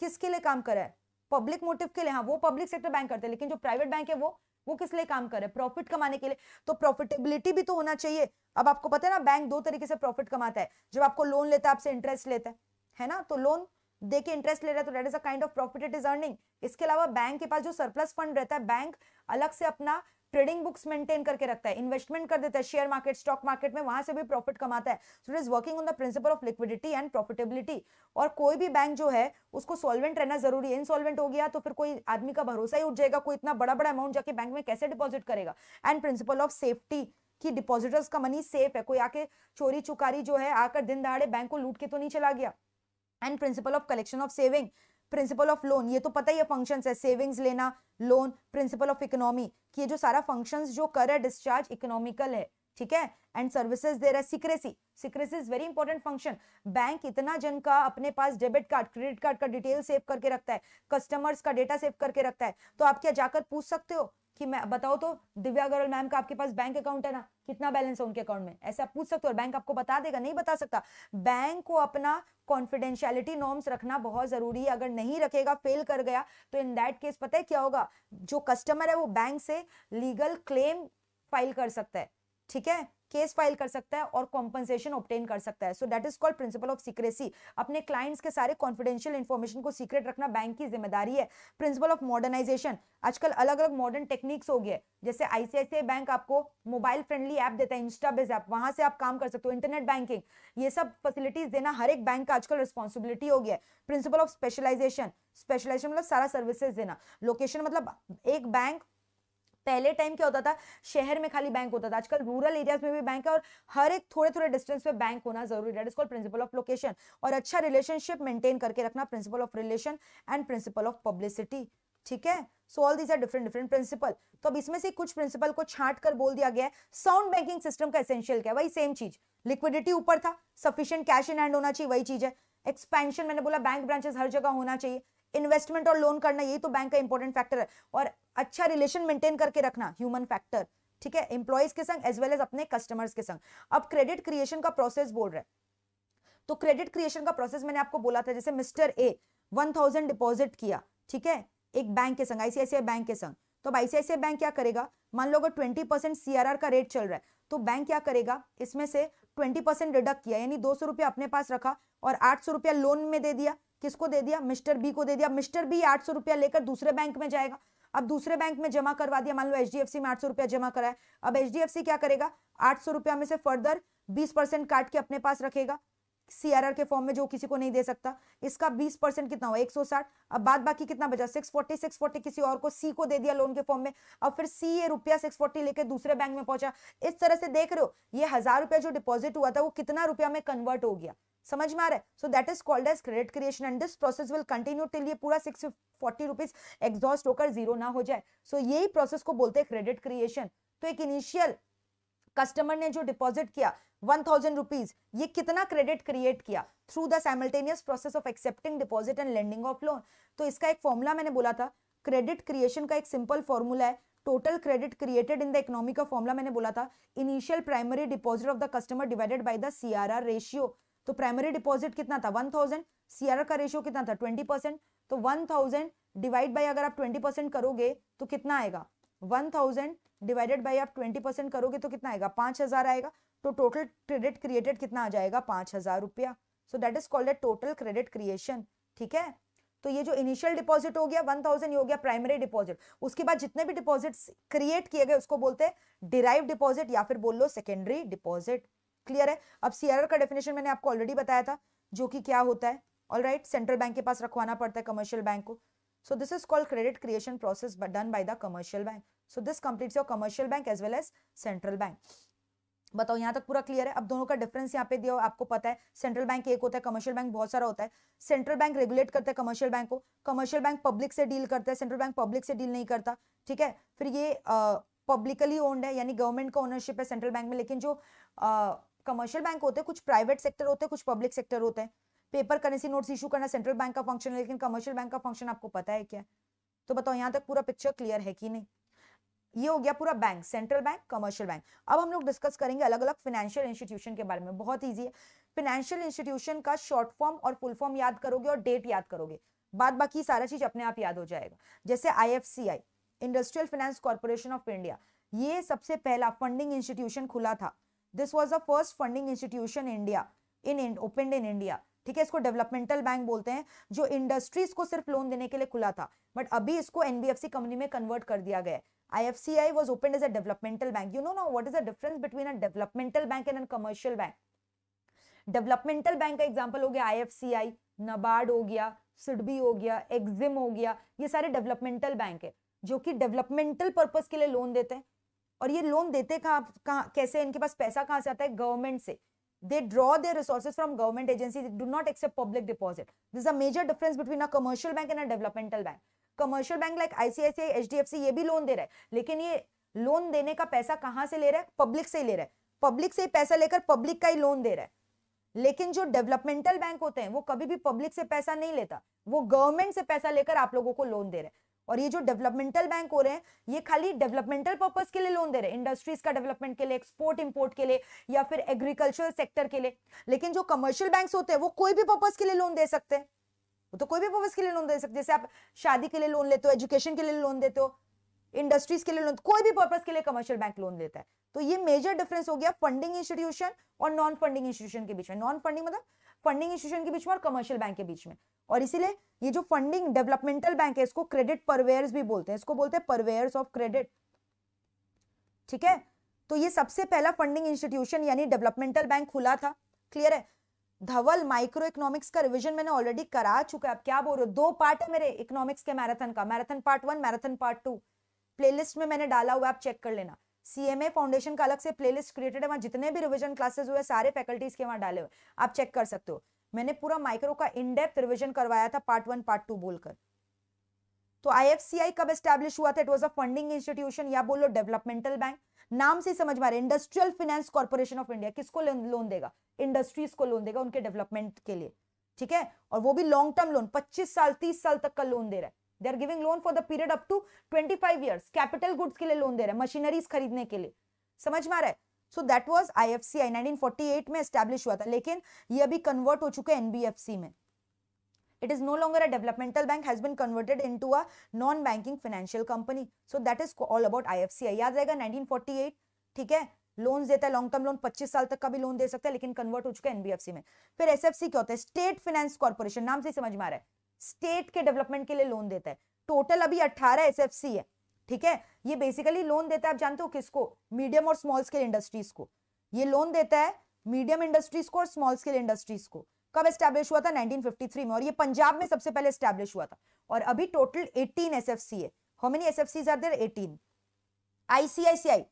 किसके लिए काम कर रहा है पब्लिक मोटिव के लिए हाँ वो पब्लिक सेक्टर बैंक करते हैं लेकिन जो प्राइवेट बैंक है वो वो किस लिए काम कर रहे प्रॉफिट कमाने के लिए तो प्रॉफिटेबिलिटी भी तो होना चाहिए अब आपको पता है ना बैंक दो तरीके से प्रॉफिट कमाता है जब आपको लोन लेता है आपसे इंटरेस्ट लेता है है ना तो लोन दे के इंटरेस्ट ले रहा है तो that is a kind of profit it is earning इसके अलावा बैंक के पास जो सरप्लस फंड रहता है बैंक अलग से अपना ट्रेडिंग बुक्स मेंटेन करके रखता है इन्वेस्टमेंट कर देता है शेयर मार्केट स्टॉक मार्केट में वहां से भी प्रॉफिट कमाता है so it is working on the principle of liquidity and profitability और कोई भी बैंक जो है उसको सॉल्वेंट रहना जरूरी है इनसॉल्वेंट हो गया तो फिर कोई आदमी का भरोसा ही उठ जाएगा कोई इतना बड़ा बड़ा अमाउंट जाके बैंक में कैसे डिपॉजिट करेगा एंड प्रिंसिपल ऑफ सेफ्टी की डिपॉजिटर्स का मनी सेफ है कोई आके चोरी चुकारी जो है आकर दिन दहाड़े बैंक को लूट के तो नहीं चला गया and principle of collection of saving principle of loan ये तो पता ही है फंक्शंस है सेविंग्स लेना लोन प्रिंसिपल ऑफ इकोनॉमी कि ये जो सारा फंक्शंस जो कर है डिस्चार्ज इकोनॉमिकल है ठीक है एंड सर्विसेज दे रहा है secrecy secrecy is very important function bank इतना जन का अपने पास डेबिट कार्ड क्रेडिट कार्ड का डिटेल सेव करके रखता है कस्टमर्स का डेटा सेव करके रखता है तो आप क्या जाकर पूछ सकते हो कि मैं बताओ तो दिव्या अग्रवाल मैम का आपके पास बैंक अकाउंट है ना कितना बैलेंस है उनके अकाउंट में ऐसे आप पूछ सकते हो और बैंक आपको बता देगा नहीं बता सकता बैंक को अपना कॉन्फिडेंशियलिटी नॉर्म्स रखना बहुत जरूरी है अगर नहीं रखेगा फेल कर गया तो इन दैट केस पता है क्या होगा जो कस्टमर है वो बैंक से लीगल क्लेम फाइल कर सकता है ठीक है केस फाइल कर सकता है और कॉम्पनसेशन ऑप्टेन कर सकता है so that is called principle of secrecy अपने क्लाइंट्स के सारे कॉन्फिडेंशियल इन्फॉर्मेशन को सीक्रेट रखना बैंक की जिम्मेदारी है प्रिंसिपल ऑफ मॉडर्नाइजेशन आजकल अलग अलग मॉडर्न टेक्निक्स हो गए जैसे आईसीआईसीआई बैंक आपको मोबाइल फ्रेंडली ऐप देता है इंस्टा बेस ऐप वहां से आप काम कर सकते हो इंटरनेट बैंकिंग ये सब फैसिलिटीज देना हर एक बैंक का आजकल रिस्पॉन्सिबिलिटी हो गया है प्रिंसिपल ऑफ स्पेशलाइजेशन स्पेशलाइजेशन मतलब सारा सर्विसेज देना लोकेशन मतलब एक बैंक पहले टाइम क्या होता था शहर में खाली बैंक होता था आजकल रूरल एरियाज में भी बैंक है और हर एक थोड़े थोड़े डिस्टेंस पे बैंक होना जरूरी है कॉल्ड प्रिंसिपल ऑफ लोकेशन और अच्छा रिलेशनशिप मेंटेन करके रखना principle of relation and principle of publicity ठीक है so all these are different different principle तो अब इसमें से कुछ प्रिंसिपल को छाट कर बोल दिया गया है साउंड बैंकिंग सिस्टम का एसेंशियल क्या है वही सेम चीज लिक्विडिटी ऊपर था सफिशियंट कैश इन हैंड होना चाहिए वही चीज है एक्सपेंशन मैंने बोला बैंक ब्रांचेस हर जगह होना चाहिए इन्वेस्टमेंट और लोन करना यही तो बैंक का इंपॉर्टेंट फैक्टर है और अच्छा रिलेशन मेंटेन करके रखना ह्यूमन फैक्टर ठीक है एम्प्लॉयज के संग एज वेल एज अपने कस्टमर्स के संग अब क्रेडिट क्रिएशन का प्रोसेस बोल रहे तो क्रेडिट क्रिएशन का प्रोसेस मैंने आपको बोला था जैसे mister A one thousand deposit किया ठीक है एक बैंक के संग आईसीआईसीआई बैंक के संग तो अब आईसीआईसीआई बैंक क्या करेगा मान लो अगर ट्वेंटी परसेंट सीआरआर का रेट चल रहा है तो बैंक क्या करेगा इसमें से ट्वेंटी परसेंट डिडक्ट किया यानी दो सौ रुपया अपने पास रखा और आठ सौ रुपया लोन में दे दिया किसको दे दिया मिस्टर बी को दे दिया मिस्टर बी आठ सौ रुपया लेकर दूसरे बैंक में जाएगा अब दूसरे बैंक में जमा करवा दिया मान लो एचडीएफसी में आठ सौ रुपया जमा कराया अब एचडीएफसी क्या करेगा आठ सौ रुपया में से फर्दर बीस परसेंट काट के अपने पास रखेगा सीआरआर के फॉर्म में जो किसी को नहीं दे सकता इसका बीस परसेंट कितना हुआ साठ अब बाद बाकी कितना बचा सिक्स फोर्टी सिक्स फोर्टी किसी और को सी को दे दिया लोन के फॉर्म में अब फिर सी ये रुपया सिक्स फोर्टी लेकर दूसरे बैंक में पहुंचा इस तरह से देख रहे हो ये हजार रुपया जो डिपॉजिट हुआ था वो कितना रुपया में कन्वर्ट हो गया समझ में आ रहा है so that is called as credit creation and this process will continue till ये पूरा सिक्स फोर्टी रुपीज एग्जॉस्ट होकर जीरो ना हो जाए सो so, यही प्रोसेस को बोलते हैं क्रेडिट क्रिएशन तो एक इनिशियल कस्टमर ने जो डिपॉजिट किया वन थाउजेंड रुपीज ये कितना क्रेडिट क्रिएट किया through the simultaneous process of accepting deposit and lending of loan तो इसका एक फॉर्मूला मैंने बोला था क्रेडिट क्रिएशन का एक सिंपल फॉर्मूला है total credit created in the economy का फॉर्मुला मैंने बोला था initial primary deposit of the customer divided by the CRR ratio तो प्राइमरी डिपॉजिट कितना था वन थाउजेंड सीआरआर का रेशियो कितना था ट्वेंटी परसेंट तो वन थाउजेंड डिवाइड बाई अगर आप ट्वेंटी परसेंट करोगे तो कितना आएगा वन थाउजेंड डिवाइडेड बाई आप ट्वेंटी परसेंट करोगे तो कितना आएगा पाँच हज़ार आएगा तो टोटल क्रेडिट क्रिएटेड कितना आ जाएगा पांच हज़ार रुपया so that is called at total credit creation ठीक है तो ये जो इनिशियल डिपॉजिट हो गया वन थाउजेंड हो गया प्राइमरी डिपॉजिट उसके बाद जितने भी डिपॉजिट क्रिएट किए गए उसको बोलते हैं डिराइव डिपॉजिट या फिर बोल लो सेकेंडरी डिपॉजिट क्लियर है अब सीआरआर का डेफिनेशन मैंने आपको ऑलरेडी बताया था जो कि क्या होता है ऑल राइट सेंट्रल बैंक के पास रखवाना पड़ता है कमर्शियल बैंक को so this is called credit creation process but done by the commercial bank so this completes your commercial bank as well as central bank बताओ यहाँ तक पूरा क्लियर है अब दोनों का डिफरेंस यहाँ पे दिया हो आपको पता है सेंट्रल बैंक एक होता है कमर्शियल बैंक बहुत सारा होता है सेंट्रल बैंक रेगुलेट करता है कमर्शियल बैंक को कमर्शियल बैंक पब्लिक से डील करता है सेंट्रल बैंक पब्लिक से डील नहीं करता ठीक है फिर ये पब्लिकली ओन्ड है यानी गवर्नमेंट का ओनरशिप है सेंट्रल बैंक में लेकिन जो uh, कमर्शियल बैंक होते हैं कुछ प्राइवेट सेक्टर होते हैं कुछ पब्लिक सेक्टर होते हैं पेपर करेंसी नोट्स इशू करना सेंट्रल बैंक का फंक्शन है लेकिन कमर्शियल बैंक का फंक्शन आपको पता है क्या तो बताओ यहाँ तक पूरा पिक्चर क्लियर है कि नहीं ये हो गया पूरा bank central bank commercial bank अब हम लोग डिस्कस करेंगे अलग अलग फाइनेंशियल इंस्टीट्यूशन के बारे में बहुत ईजी है फाइनेंशियल इंस्टीट्यूशन का शॉर्ट फॉर्म और फुल फॉर्म याद करोगे और डेट याद करोगे बाद बाकी सारा चीज अपने आप याद हो जाएगा जैसे I industrial finance corporation of India ये सबसे पहला फंडिंग इंस्टीट्यूशन खुला था this was the first funding institution India in open in India ठीक है इसको डेवलपमेंटल बैंक बोलते हैं जो इंडस्ट्रीज को सिर्फ लोन देने के लिए खुला था बट अभी इसको एनबीएफसी कंपनी में कन्वर्ट कर दिया गया है IFCI was opened as a developmental bank. You know now what is the difference between a developmental bank and a commercial bank? Developmental bank का एग्जाम्पल हो गया सी आई नबार्ड हो गया सिडबी हो गया एक्जिम हो गया ये सारे डेवलपमेंटल बैंक है जो कि डेवलपमेंटल पर्पज के लिए लोन देते हैं और ये लोन देते कहाँ कहाँ कैसे इनके पास पैसा कहाँ से आता है गवर्नमेंट से they draw their resources from government agency do not accept public deposit this a major difference between a commercial bank and a developmental bank commercial bank like ICICI H D F C ये भी loan दे रहा है लेकिन ये loan देने का पैसा कहाँ से ले रहा है पब्लिक से ही ले रहा है पब्लिक से पैसा लेकर पब्लिक का ही लोन दे रहा है लेकिन जो डेवलपमेंटल बैंक होते हैं वो कभी भी पब्लिक से पैसा नहीं लेता वो गवर्नमेंट से पैसा लेकर आप लोगों को लोन दे रहे हैं और ये जो डेवलपमेंटल बैंक हो रहे हैं ये खाली डेवलपमेंटल पर्पज के लिए लोन दे रहे हैं इंडस्ट्रीज का डेवलपमेंट के लिए एक्सपोर्ट इंपोर्ट के लिए या फिर एग्रीकल्चर सेक्टर के लिए लेकिन जो कमर्शियल बैंक होते हैं वो कोई भी पर्पज के लिए लोन दे सकते हैं वो तो कोई भी पर्पज के लिए लोन दे सकते जैसे आप शादी के लिए लोन लेते हो एजुकेशन के लिए लोन देते हो इंडस्ट्रीज के लिए लोन कोई भी पर्पज के लिए कमर्शियल बैंक लोन देता है तो ये मेजर डिफरेंस हो गया फंडिंग इंस्टीट्यूशन और नॉन फंडिंग इंस्टीट्यूशन के बीच में नॉन फंडिंग मतलब फंडिंग इंस्टीट्यूशन के बीच में और कमर्शियल बैंक के बीच में और इसीलिए ये जो फंडिंग डेवलपमेंटल बैंक है इसको क्रेडिट परवेयर्स भी बोलते हैं इसको बोलते हैं परवेयर्स ऑफ क्रेडिट ठीक है तो ये सबसे पहला फंडिंग इंस्टीट्यूशन यानी डेवलपमेंटल बैंक खुला था क्लियर है धवल माइक्रो इकोनॉमिक्स का रिवीजन मैंने ऑलरेडी करा चुका है आप क्या बोल रहे हो दो पार्ट है मेरे इकोनॉमिक्स के मैराथन का marathon part one marathon part two playlist में मैंने डाला हुआ आप चेक कर लेना सीएमए फाउंडेशन का अलग से प्लेलिस्ट क्रिएटेड है वहां जितने भी रिवीजन क्लासेस हुए सारे फैकल्टीज के वहां डाले हुए आप चेक कर सकते हो मैंने पूरा माइक्रो का इनडेप्थ रिविजन करवाया था पार्ट वन पार्ट टू बोलकर तो आईएफसीआई कब एस्टेब्लिश हुआ था it was a funding institution या बोलो डेवलपमेंटल बैंक नाम से समझ में industrial finance corporation of India किसको लोन देगा इंडस्ट्रीज को लोन देगा उनके डेवलपमेंट के लिए ठीक है और वो भी लॉन्ग टर्म लोन 25 साल 30 साल तक का लोन दे रहा है they are giving loan for the period up to 25 five capital goods के लिए लोन दे रहे हैं मशीनरीज खरीदने के लिए समझ में आ रहा है सो दैट वाज आईएफसीआई 1948 में एस्टेब्लिश हुआ था लेकिन ये अभी कन्वर्ट हो चुके एनबीएफसी में it is no longer a developmental bank has been converted into a non banking financial company so that is all about ifci याद रहेगा 1948 ठीक है लोन देता है लॉन्ग टर्म लोन 25 साल तक का भी लोन दे सकता है लेकिन कन्वर्ट हो चुका है एनबीएफसी में फिर एसएफसी क्या होता है स्टेट फाइनेंस कॉर्पोरेशन नाम से समझ में आ रहा है स्टेट के डेवलपमेंट के लिए लोन देता है टोटल अभी 18 एसएफसी है ठीक है ये बेसिकली लोन देता है आप जानते हो किसको मीडियम और स्मॉल स्केल इंडस्ट्रीज को ये लोन देता है मीडियम इंडस्ट्रीज को और स्मॉल स्केल इंडस्ट्रीज को कब एस्टैब्लिश हुआ था 1953 में और ये पंजाब में सबसे पहले एस्टैब्लिश हुआ था और अभी टोटल 18 एसएफसी है how many SFCs are there 18 ICICI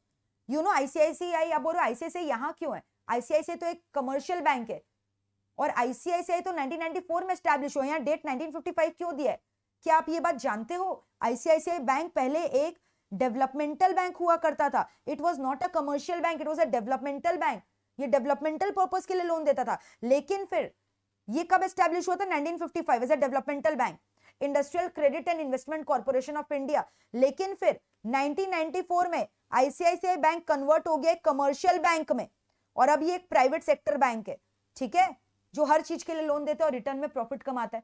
you know ICICI अब बोल रहे हो आईसीआईसीआई यहाँ क्यों है आईसीआईसीआई तो एक कमर्शियल बैंक है और आईसीआईसीआई तो 1994 में स्टैब्लिश हुआ यहां डेट 1955 क्यों दिया है क्या आप ये बात जानते हो आईसीआईसीआई बैंक पहले एक डेवलपमेंटल बैंक हुआ करता था it was not a commercial bank it was a developmental bank ये डेवलपमेंटल पर्पज के लिए लोन देता था लेकिन फिर ये कब एस्टेब्लिश हुआ था 1955 as a developmental bank industrial credit and investment corporation of India लेकिन फिर 1994 में आईसीआईसीआई बैंक कन्वर्ट हो गया कमर्शियल बैंक में और अब ये एक प्राइवेट सेक्टर बैंक है ठीक है जो हर चीज के लिए लोन देता है और रिटर्न में प्रॉफिट कमाता है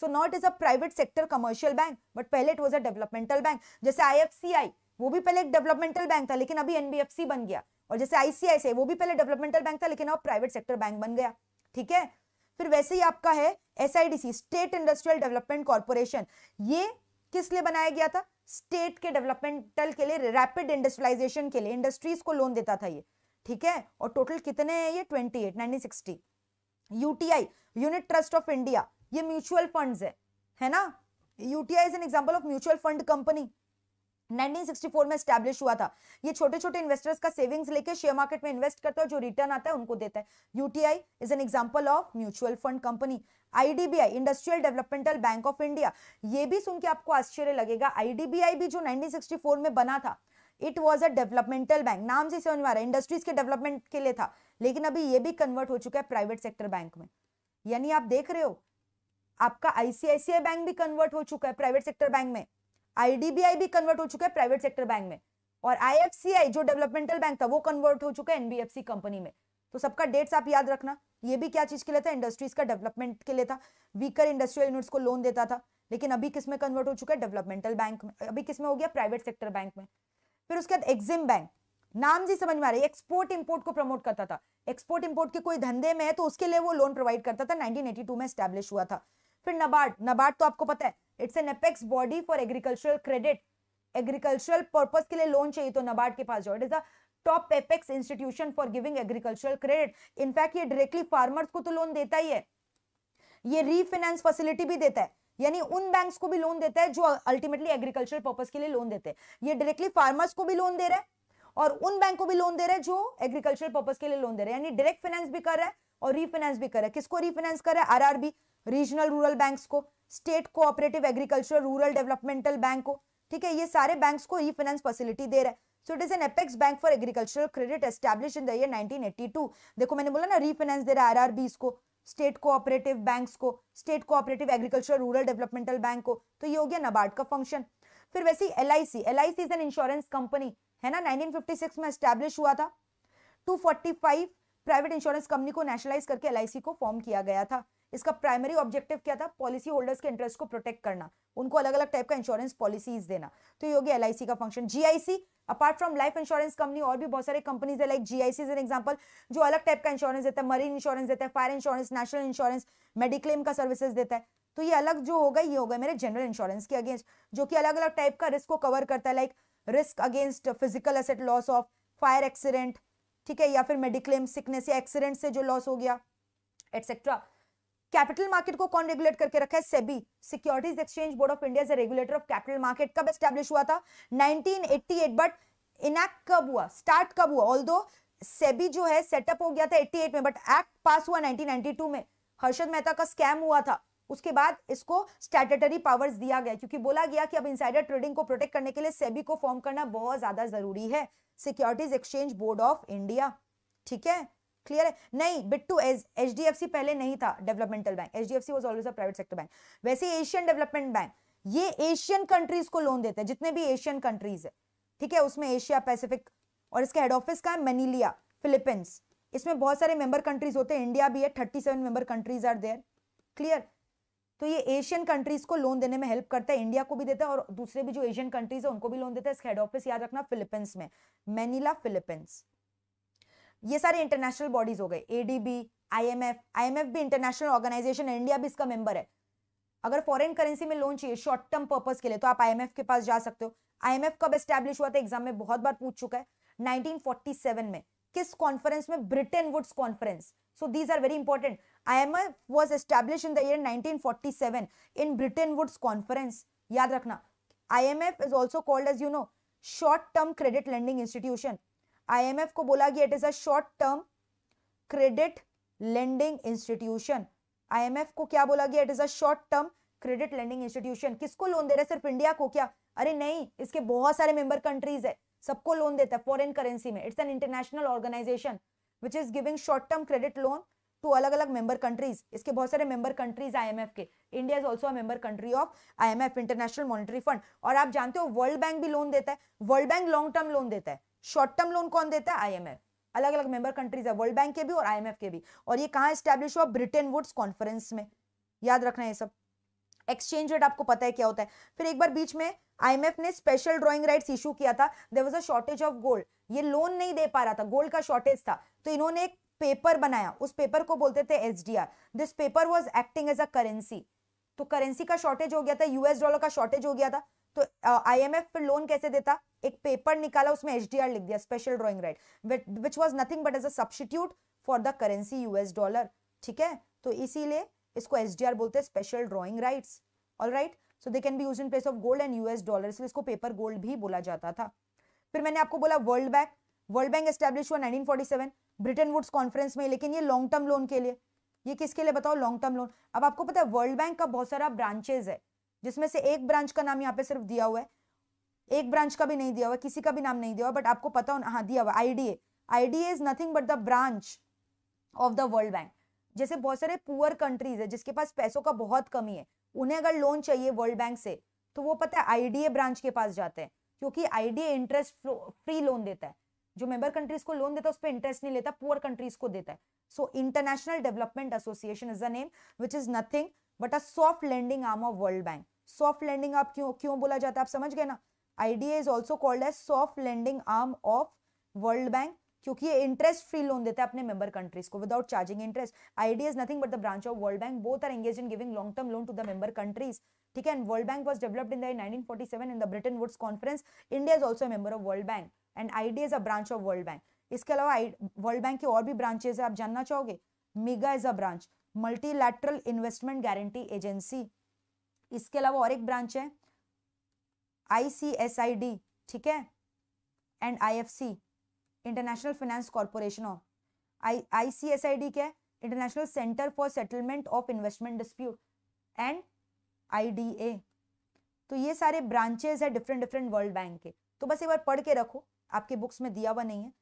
so not is a private sector commercial bank but पहले it was a developmental bank जैसे आई वो भी पहले एक डेवलपमेंटल बैंक था लेकिन अभी एनबीएफसी बन गया और जैसे आईसीआईसीआई वो भी पहले डेवलपमेंटल बैंक था लेकिन अब प्राइवेट सेक्टर बैंक बन गया ठीक है फिर वैसे ही आपका है S state industrial development corporation ये किस लिए बनाया गया था स्टेट के डेवलपमेंटल के लिए रैपिड इंडस्ट्रियलाइजेशन के लिए इंडस्ट्रीज को लोन देता था ये ठीक है और टोटल कितने हैं ये nineteen sixty UTI unit trust of India ये म्यूचुअल फंड्स है है ना UTI is an example of mutual fund company 1964 में स्टैब्लिश हुआ था ये छोटे छोटे इन्वेस्टर्स का सेविंग्स लेके शेयर मार्केट में इन्वेस्ट करता है जो रिटर्न आता है उनको देता है UTI is an example of mutual fund company IDBI industrial developmental bank of India ये भी सुन के आपको आश्चर्य लगेगा आईडीबीआई भी जो नाइनटीन में बना था it was a developmental bank नाम से समझ में इंडस्ट्रीज के डेवलपमेंट के लिए था लेकिन अभी ये भी कन्वर्ट हो चुका है प्राइवेट सेक्टर बैंक में यानी आप देख रहे हो आपका आईसीआईसीआई बैंक भी कन्वर्ट हो चुका है प्राइवेट सेक्टर बैंक में आईडीबीआई भी कन्वर्ट हो चुका है प्राइवेट सेक्टर बैंक में और आईएफसीआई जो डेवलपमेंटल बैंक था वो कन्वर्ट हो चुका है एनबीएफसी कंपनी में तो सबका डेट्स आप याद रखना ये भी क्या चीज के लिए था इंडस्ट्रीज का डेवलपमेंट के लिए था वीकर इंडस्ट्रियल यूनिट्स को लोन देता था लेकिन अभी किस में कन्वर्ट हो चुका है डेवलपमेंटल बैंक में अभी किस में हो गया प्राइवेट सेक्टर बैंक में फिर उसके बाद एग्जिम बैंक नाम जी समझ में आ रही है एक्सपोर्ट इंपोर्ट को प्रमोट करता था एक्सपोर्ट इंपोर्ट के कोई धंधे में है तो उसके लिए वो लोन प्रोवाइड करता था 1982 में स्टैब्लिश हुआ था फिर नबार्ड नबार्ड तो आपको पता है it's an apex body for agricultural credit agricultural purpose के लिए लोन चाहिए तो नबार्ड के पास जाओ it is the top apex institution for giving agricultural credit in fact ये डायरेक्टली फार्मर्स को तो लोन देता ही है ये रीफाइनेंस फैसिलिटी भी देता है यानी उन बैंक्स को भी लोन देता है जो अल्टीमेटली एग्रीकल्चरल पर्पज के लिए लोन देते हैं ये डायरेक्टली फार्मर्स को भी लोन दे रहा है और उन बैंक को भी लोन दे रहे हैं जो एग्रीकल्चरल पर्पज के लिए लोन दे रहे हैं यानी डायरेक्ट फाइनेंस भी कर रहा है और रीफाइनेंस भी करा किसको रीफाइनेंस करा आरआरबी रीजनल रूरल बैंक्स को state cooperative agriculture rural developmental bank को ठीक है ये सारे बैंक्स को रीफाइनेंस फैसिलिटी दे रहे so it is an apex bank for agricultural credit establish in the year 1982 देखो मैंने बोला ना रीफाइनेंस दे रहा है आरआरबी को स्टेट कोऑपरेटिव बैंक्स को state cooperative agriculture rural developmental bank को तो ये हो गया नबार्ड का फंक्शन फिर वैसे LIC I L I C is an insurance company है ना 1956 में स्टैब्लिश हुआ था 245 प्राइवेट इंश्योरेंस कंपनी को नेशनलाइज करके एल को फॉर्म किया गया था इसका प्राइमरी ऑब्जेक्टिव क्या था पॉलिसी होल्डर्स के इंटरेस्ट को प्रोटेक्ट करना उनको अलग अलग टाइप का इंश्योरेंस पॉलिसीज देना तो ये हो गया एल का function GIC apart from life insurance company और भी बहुत सारे कंपनीज है लाइक जीआईसी एन एग्जांपल जो अलग टाइप का इंश्योरेंस देता है मरीन इंश्योरेंस देता है fire insurance national insurance mediclaim का सर्विसेज देता है तो ये अलग जो होगा ये होगा मेरे जनरल इंश्योरेंस के अगेंस्ट जो कि अलग अलग टाइप का रिस्क को कवर करता है like risk against physical asset loss of fire accident ठीक है या फिर मेडिक्लेम सिकनेस या एक्सीडेंट से जो लॉस हो गया एटसेट्रा कैपिटल मार्केट को कौन रेगुलेट करके रखा है SEBI securities exchange board of India से रेगुलेटर ऑफ कैपिटल मार्केट कब एस्टेब्लिश हुआ था 1988 बट इनैक्ट कब हुआ स्टार्ट कब हुआ ऑल सेबी जो है सेटअप हो गया था 88 में बट एक्ट पास हुआ 1992 में हर्षद मेहता का स्कैम हुआ था उसके बाद इसको स्टैटेटरी पावर्स दिया गया क्योंकि बोला गया कि अब इनसाइडर ट्रेडिंग को प्रोटेक्ट करने के लिए सेबी को फॉर्म करना बहुत ज्यादा जरूरी है securities exchange board of India ठीक है क्लियर है नहीं Bittu H D F C पहले नहीं था developmental bank H D F C was always a private sector bank वैसे एशियन डेवलपमेंट बैंक ये एशियन कंट्रीज को लोन देते हैं जितने भी एशियन कंट्रीज है ठीक है उसमें एशिया पैसिफिक और इसके हेड ऑफिस का है मनीलिया फिलीपींस इसमें बहुत सारे मेंबर कंट्रीज होते हैं इंडिया भी है thirty seven member countries are there clear तो ये एशियन कंट्रीज को लोन देने में हेल्प करता है इंडिया को भी देता है और दूसरे भी जो एशियन कंट्रीज है उनको भी लोन देता है इसका हेड ऑफिस याद रखना फिलीपींस में मैनिला फिलीपींस ये सारे इंटरनेशनल बॉडीज हो गए एडीबी आईएमएफ आईएमएफ भी इंटरनेशनल ऑर्गेनाइजेशन है इंडिया भी इसका मेंबर है अगर फॉरेन करेंसी में लोन चाहिए शॉर्ट टर्म पर्पज के लिए तो आप आईएमएफ के पास जा सकते हो आईएमएफ कब एस्टेब्लिश हुआ था एग्जाम में बहुत बार पूछ चुका है 1947 में किस कॉन्फ्रेंस में Bretton Woods conference so these are very important IMF was establish in the year 1947 in Bretton Woods conference याद रखना IMF is also called as you know short term credit lending institution IMF को बोला गया it is a short term credit lending institution IMF को क्या बोला गया it is a short term credit lending institution किसको लोन दे रहा है सिर्फ इंडिया को क्या अरे नहीं इसके बहुत सारे मेंबर कंट्रीज है सबको लोन देता है फॉरेन करेंसी में it's an international organization which is giving short term credit loan to अलग अलग मेंबर कंट्रीज इसके बहुत सारे मेंबर कंट्रीज आईएमएफ के India is also member country of IMF international monetary fund और आप जानते हो वर्ल्ड बैंक भी लोन देता है world bank long term loan देता है शॉर्ट टर्म लोन कौन देता है आईएमएफ अलग अलग मेंबर कंट्रीज है वर्ल्ड बैंक के भी और आईएमएफ के भी और ये कहाँ स्टैब्लिश हुआ ब्रिटेन वुड्स कॉन्फ्रेंस में याद रखना ये सब एक्सचेंज रेट आपको पता है क्या होता है फिर एक बार बीच में आईएमएफ ने स्पेशल ड्रॉइंग राइट्स इशू किया था there was a shortage of gold ये लोन नहीं दे पा रहा था गोल्ड का शॉर्टेज था तो इन्होंने एक पेपर बनाया उस पेपर को बोलते थे as this paper was acting as a currency तो करेंसी का शॉर्टेज हो गया था यूएस डॉलर का शॉर्टेज हो गया था तो आई एम एफ लोन कैसे देता एक पेपर निकाला उसमें एचडीआर लिख दिया special drawing right which was nothing but as substitute for the currency US dollar ठीक है तो इसीलिए इसको एचडीआर बोलते हैं special drawing right all right so they can be use in place of gold and US dollar इसलिए इसको paper gold भी बोला जाता था फिर मैंने आपको बोला world bank world bank establish हुआ 1947 ब्रिटेन वुड्स कॉन्फ्रेंस में लेकिन ये लॉन्ग टर्म लोन के लिए ये किसके लिए बताओ लॉन्ग टर्म लोन अब आपको पता है वर्ल्ड बैंक का बहुत सारा ब्रांचेज है जिसमें से एक ब्रांच का नाम यहाँ पे सिर्फ दिया हुआ है एक ब्रांच का भी नहीं दिया हुआ किसी का भी नाम नहीं दिया हुआ बट आपको पता हो हाँ दिया हुआ IDA IDA is nothing but the branch of the world bank जैसे बहुत सारे पुअर कंट्रीज है जिसके पास पैसों का बहुत कमी है उन्हें अगर लोन चाहिए वर्ल्ड बैंक से तो वो पता है आईडीए ब्रांच के पास जाते हैं क्योंकि आईडीए इंटरेस्ट फ्री लोन देता है जो मेंबर कंट्रीज को लोन देता है उस पर इंटरेस्ट नहीं लेता पुअर कंट्रीज को देता है so international development association is a name which is nothing but a soft landing arm of world bank soft landing आप क्यों क्यों बोला जाता है आप समझ गए ना IDA is also called as soft landing arm of world bank क्योंकि ये इंटरेस्ट फ्री लोन देता है अपने मेंबर कंट्रीज को without charging interest ID is nothing but the branch of world bank both are engage in giving long term loan to the member countries ठीक है and world bank was developed in the 1947 in the Bretton Woods conference India is also member of world bank and ID is a branch of world bank इसके अलावा world bank के और भी branches है आप जानना चाहोगे MIGA is a branch multilateral investment guarantee agency इसके अलावा और एक ब्रांच है आईसीएसआईडी ठीक है and IFC international finance corporation of I ICSID क्या है international centre for settlement of investment dispute and IDA तो ये सारे ब्रांचेज है डिफरेंट डिफरेंट वर्ल्ड बैंक के तो बस एक बार पढ़ के रखो आपके बुक्स में दिया हुआ नहीं है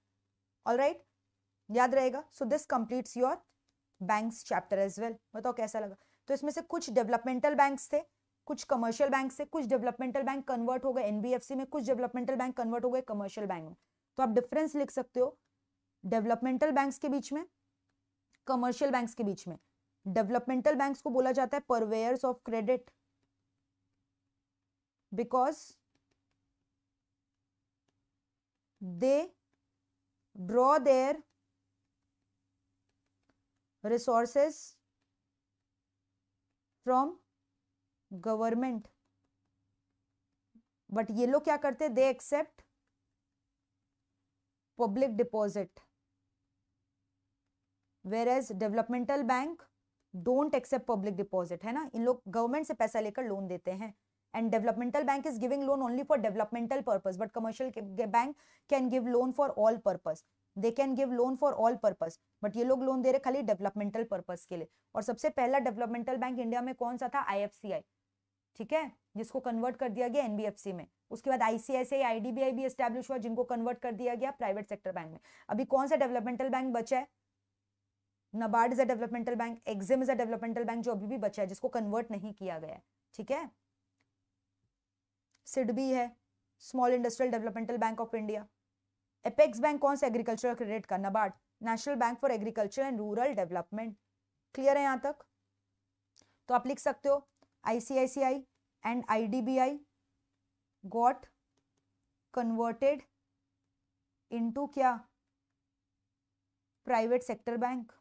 ऑल राइट right? याद रहेगा so this completes your banks chapter as well बताओ कैसा लगा तो इसमें से कुछ डेवलपमेंटल बैंक्स थे कुछ कमर्शियल बैंक से कुछ डेवलपमेंटल बैंक कन्वर्ट हो गए एनबीएफसी में कुछ डेवलपमेंटल बैंक कन्वर्ट हो गए कमर्शियल बैंक में तो आप डिफरेंस लिख सकते हो डेवलपमेंटल बैंक्स के बीच में कमर्शियल बैंक्स के बीच में डेवलपमेंटल बैंक्स को बोला जाता है purveyors of credit because they draw their resources from government but ये लोग क्या करते they accept public deposit whereas developmental bank don't accept public deposit है ना इन लोग गवर्नमेंट से पैसा लेकर लोन देते हैं and developmental bank is giving loan only for developmental purpose but commercial bank can give loan for all purpose they can give loan for all purpose but ये लोग लोन दे रहे खाली डेवलपमेंटल पर्पज के लिए और सबसे पहला डेवलपमेंटल बैंक इंडिया में कौन सा था आईएफसीआई ठीक है जिसको कन्वर्ट कर दिया गया एनबीएफसी में उसके बाद आईसीआईसीआई आईडीबीआई भी एस्टेब्लिश हुआ जिनको कन्वर्ट कर दिया गया प्राइवेट सेक्टर बैंक में अभी कौन सा डेवलपमेंटल बैंक बचा है NABARD is a developmental bank EXIM is a developmental bank जो अभी भी बचा है जिसको कन्वर्ट नहीं किया गया ठीक है सिडबी है small industrial developmental bank of India apex bank कौन सा एग्रीकल्चरल क्रेडिट का NABARD national bank for agriculture and rural development clear है यहाँ तक तो आप लिख सकते हो ICICI and IDBI got converted into क्या प्राइवेट सेक्टर बैंक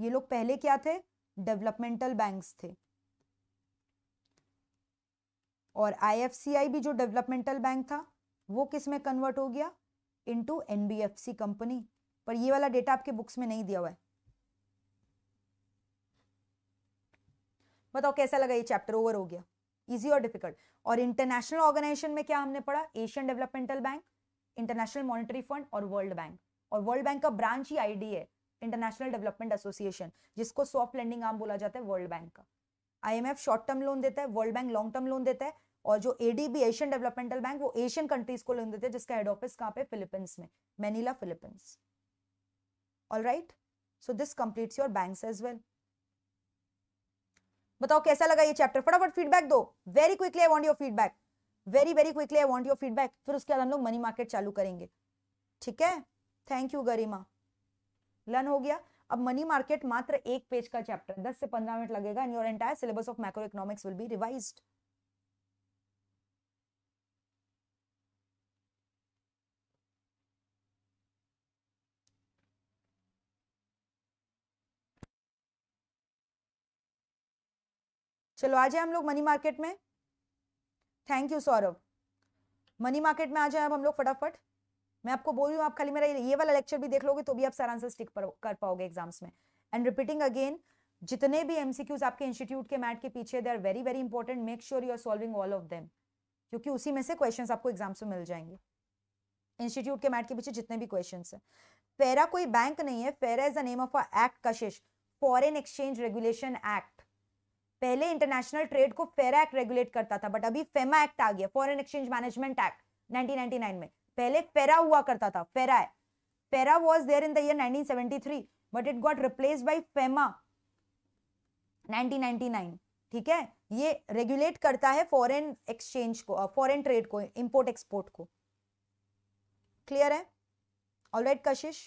ये लोग पहले क्या थे डेवलपमेंटल बैंक्स थे और आईएफसीआई भी जो डेवलपमेंटल बैंक था वो किस में कन्वर्ट हो गया इनटू एनबीएफसी कंपनी पर ये वाला डेटा आपके बुक्स में नहीं दिया हुआ है बताओ कैसा लगा ये चैप्टर ओवर हो गया इजी और डिफिकल्ट और इंटरनेशनल ऑर्गेनाइजेशन में क्या हमने पढ़ा Asian developmental bank international monetary fund और वर्ल्ड बैंक और वर्ल्ड बैंक का ब्रांच ही आईडी है इंटरनेशनल डेवलपमेंट एसोसिएशन जिसको सॉफ्ट लैंडिंग आम बोला जाता है वर्ल्ड बैंक का आईएमएफ शॉर्ट टर्म लोन देता है world bank long term loan देता है और जो एडीबी एशियन डेवलपमेंटल बैंक वो एशियन कंट्रीज को लोन देते हैं जिसका हेड ऑफिस कहां पे फिलीपींस में Manila Philippines all right so this completes your banks as well बताओ कैसा लगा ये चैप्टर फटाफट फीडबैक दो very quickly I want your feedback very very quickly I want your feedback फिर उसके बाद हम लोग मनी मार्केट चालू करेंगे ठीक है थैंक यू गरिमा लर्न हो गया अब मनी मार्केट मात्र एक पेज का चैप्टर दस से पंद्रह मिनट लगेगा and your entire syllabus of macro economics will be revise चलो आ जाए हम लोग मनी मार्केट में thank you Saurabh money market में आ जाए अब हम लोग फटाफट मैं आपको बोल रही हूँ आप खाली मेरा ये वाला लेक्चर भी देख लोगे तो भी आप सारा आंसर स्टिक कर पाओगे एग्जाम्स में एंड रिपीटिंग अगेन जितने भी एमसीक्यूज आपके इंस्टीट्यूट के मैट के पीछे they are very very important make sure you are solving all of them क्योंकि उसी में से क्वेश्चंस आपको एग्जाम्स में मिल जाएंगे इंस्टीट्यूट के मैट के पीछे जितने भी क्वेश्चन है फेरा कोई बैंक नहीं है FERA is the name of a act Kashish foreign exchange regulation act पहले इंटरनेशनल ट्रेड को फेरा एक्ट रेगुलेट करता था बट अभी फेमा एक्ट e आ गया foreign exchange management act nineteen में पहले फेरा हुआ करता था फेरा है FERA was there in the seventy 1973 but it got replace by FEMA 1999 ठीक है ये रेगुलेट करता है फॉरेन एक्सचेंज को फॉरेन ट्रेड को इंपोर्ट एक्सपोर्ट को क्लियर है ऑल राइट कशिश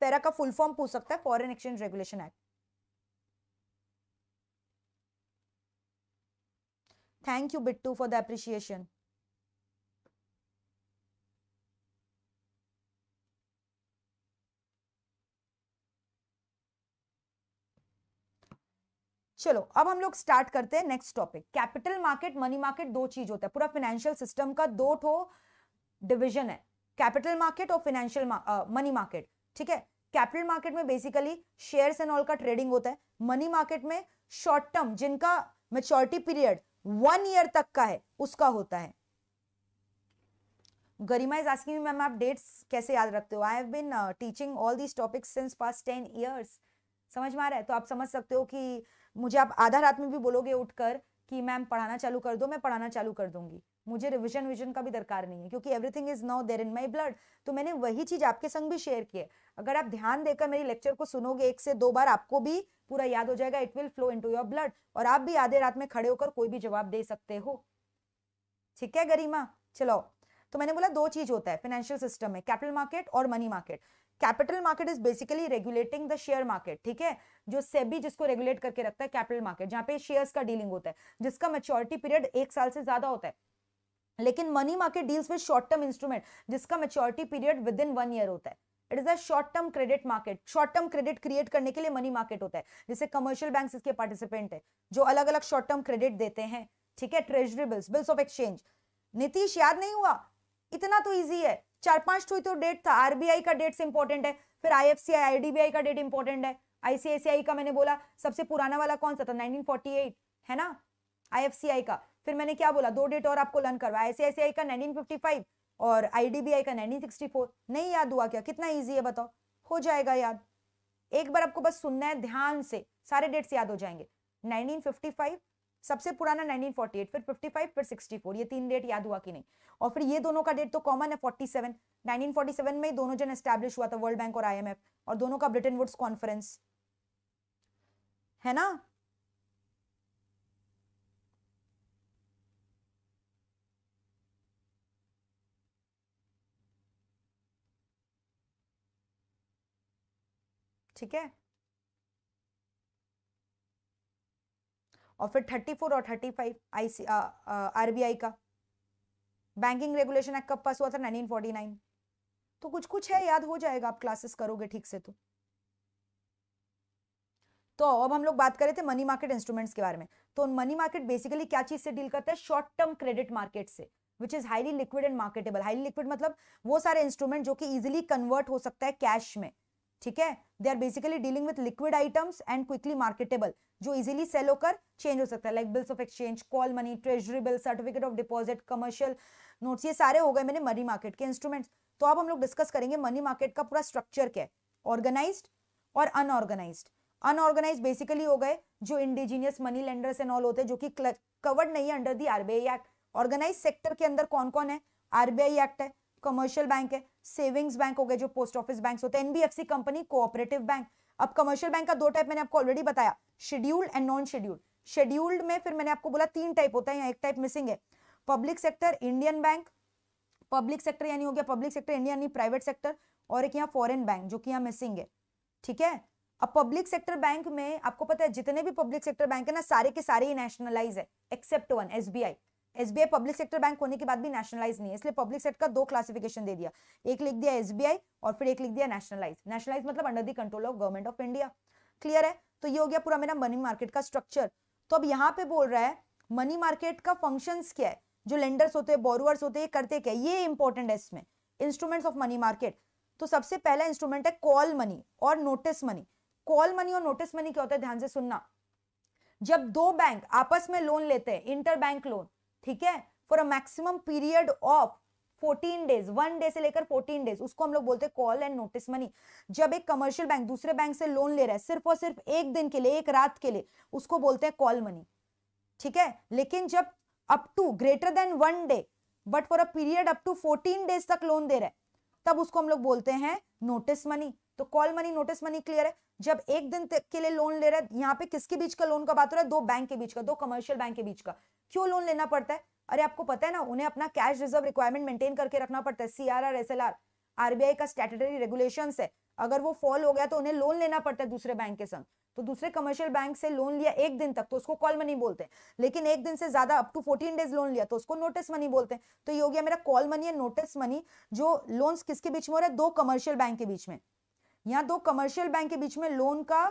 पेरा का फुल फॉर्म पूछ सकता है foreign exchange regulation act thank you Bittu for the appreciation चलो अब हम लोग स्टार्ट करते हैं next topic capital market money market दो चीज होता है पूरा फाइनेंशियल सिस्टम का दो ठो डिविजन है कैपिटल मार्केट और फाइनेंशियल मनी मार्केट ठीक है कैपिटल मार्केट में बेसिकली शेयर्स एंड ऑल का ट्रेडिंग होता है मनी मार्केट में शॉर्ट टर्म जिनका मेच्योरिटी पीरियड वन ईयर तक का है उसका होता है गरिमा इज आस्किंग मैम आप डेट्स कैसे याद रखते हो I have been teaching all these topics since past ten years समझ में आ रहा है तो आप समझ सकते हो कि मुझे आप आधा रात में भी बोलोगे उठकर कि मैम पढ़ाना चालू कर दो मैं पढ़ाना चालू कर दूंगी मुझे रिविजन विजन का भी दरकार नहीं है क्योंकि everything is now there in my blood तो मैंने वही चीज आपके संग भी शेयर की है अगर आप ध्यान देकर मेरी लेक्चर को सुनोगे एक से दो बार आपको भी पूरा याद हो जाएगा it will flow into your blood और आप भी आधे रात में खड़े होकर कोई भी जवाब दे सकते हो ठीक है गरिमा चलो तो मैंने बोला दो चीज होता है फाइनेंशियल सिस्टम में कैपिटल मार्केट और money market capital market is basically regulating the share market ठीक है जो सेबी जिसको रेगुलेट करके रखता है कैपिटल मार्केट जहाँ पे शेयर्स का डीलिंग होता है जिसका मेच्योरिटी पीरियड एक साल से ज्यादा होता है लेकिन money market deals with short term instrument जिसका maturity period within one year होता है it is a short term credit market short term credit create करने के लिए मनी मार्केट होता है जैसे कमर्शियल बैंक इसके पार्टिसिपेंट है जो अलग अलग शॉर्ट टर्म क्रेडिट देते हैं ठीक है treasury bills bills of exchange Nitish याद नहीं हुआ इतना तो ईजी है चार पांच ठो तो डेट था आरबीआई का डेट्स इंपॉर्टेंट है फिर आईएफसीआई आईडीबीआई का डेट इंपॉर्टेंट है आईसीआईसीआई का मैंने बोला सबसे पुराना वाला कौन सा था 1948 है ना आईएफसीआई का फिर मैंने क्या बोला दो डेट और आपको लर्न करवा आईसीआईसीआई का 1955 और आईडीबीआई का 1964 नहीं याद हुआ क्या कितना ईजी है बताओ हो जाएगा याद एक बार आपको बस सुनना है ध्यान से सारे डेट्स याद हो जाएंगे 1955 सबसे पुराना 1948 फिर 55 फिर 64 ये तीन डेट याद हुआ कि नहीं और फिर ये दोनों का डेट तो कॉमन है 47 1947 में दोनों जन एस्टैब्लिश हुआ था वर्ल्ड बैंक और आईएमएफ और दोनों का ब्रिटेन वुड्स कॉन्फ्रेंस है ना ठीक है और फिर 34 और 35 आईसी आरबीआई का बैंकिंग रेगुलेशन एक्ट कब पास हुआ था 1949 तो कुछ कुछ है याद हो जाएगा आप क्लासेस करोगे ठीक से तो तो अब हम लोग बात कर रहे थे मनी मार्केट इंस्ट्रूमेंट्स के बारे में तो मनी मार्केट बेसिकली क्या चीज से डील करता है शॉर्ट टर्म क्रेडिट मार्केट से which is highly liquid and marketable highly liquid मतलब वो सारे इंस्ट्रूमेंट जो कि इजिली कन्वर्ट हो सकता है कैश में ठीक है they are basically dealing with liquid items and quickly marketable जो इजिली सेल होकर चेंज हो सकता है like bills of exchange call money treasury bill certificate of deposit commercial notes ये सारे हो गए मैंने मनी मार्केट के इंस्ट्रूमेंट्स तो अब हम लोग डिस्कस करेंगे मनी मार्केट का पूरा स्ट्रक्चर क्या है ऑर्गेनाइज और अनऑर्गेनाइज अनऑर्गेनाइज बेसिकली हो गए जो indigenous money lenders and all होते हैं जो कि कवर्ड नहीं है under the RBI act organise sector के अंदर कौन कौन है आरबीआई एक्ट है कमर्शियल बैंक है सेविंग्स बैंक हो गए जो पोस्ट ऑफिस बैंक होते हैं एनबीएफसी कंपनी कोऑपरेटिव बैंक अब कमर्शियल बैंक का दो टाइप मैंने आपको ऑलरेडी बताया scheduled and non scheduled scheduled में फिर मैंने आपको बोला तीन टाइप होता है यहाँ एक टाइप मिसिंग है public sector Indian bank public sector यानी हो गया पब्लिक सेक्टर इंडिया यानी प्राइवेट सेक्टर और एक यहाँ फॉरेन बैंक जो कि यहाँ मिसिंग है ठीक है अब पब्लिक सेक्टर बैंक में आपको पता है जितने भी पब्लिक सेक्टर बैंक है ना सारे के सारे ही नेशनलाइज है except one SBI SBI public sector bank होने के बाद भी नेशनलाइज नहीं है इसलिए पब्लिक सेक्टर का दो क्लासिफिकेशन दे दिया एक लिख दिया एसबीआई और फिर एक लिख दिया नेशनलाइज नेशनलाइज मतलब under the control of government of India clear है तो ये हो गया पूरा मेरा मनी मार्केट का स्ट्रक्चर तो अब यहाँ पे बोल रहा है मनी मार्केट का फंक्शन क्या है जो लेंडर्स होते हैं बोरुअर्स होते हैं करते क्या ये इंपॉर्टेंट है इसमें इंस्ट्रूमेंट्स ऑफ मनी मार्केट तो सबसे पहला इंस्ट्रूमेंट है कॉल मनी और नोटिस मनी कॉल मनी और नोटिस मनी क्या होता है ध्यान से सुनना जब दो बैंक आपस में लोन लेते हैं इंटर बैंक लोन ठीक है for a maximum period of 14 days one day से लेकर 14 डेज उसको हम लोग बोलते हैं कॉल एंड नोटिस मनी जब एक कमर्शियल बैंक दूसरे बैंक से लोन ले रहा है सिर्फ और सिर्फ एक दिन के लिए एक रात के लिए उसको बोलते हैं कॉल मनी ठीक है लेकिन जब up to greater than one day but for a period up to fourteen days तक लोन दे रहा है तब उसको हम लोग बोलते हैं नोटिस मनी तो call money notice money clear है जब एक दिन के लिए लोन ले रहे हैं यहाँ पे किसके बीच का लोन का बात हो रहा है दो बैंक के बीच का दो कमर्शियल बैंक के बीच का क्यों लोन लेना पड़ता है अरे आपको पता है ना उन्हें अपना कैश रिजर्व रिक्वायरमेंट मेंटेन करके रखना पड़ता है सीआरआर एसएलआर आरबीआई का स्टेटरी रेगुलेशन है अगर वो फॉल हो गया तो उन्हें लोन लेना पड़ता है दूसरे बैंक के संग तो दूसरे कमर्शियल बैंक से लोन लिया एक दिन तक तो उसको कॉल मनी बोलते हैं लेकिन एक दिन से ज्यादा up to fourteen days loan लिया तो उसको नोटिस मनी बोलते हैं तो ये हो गया मेरा कॉल मनी या नोटिस मनी जो लोन किसके बीच में हो रहा है दो कमर्शियल बैंक के बीच में यहाँ दो कमर्शियल बैंक के बीच में लोन का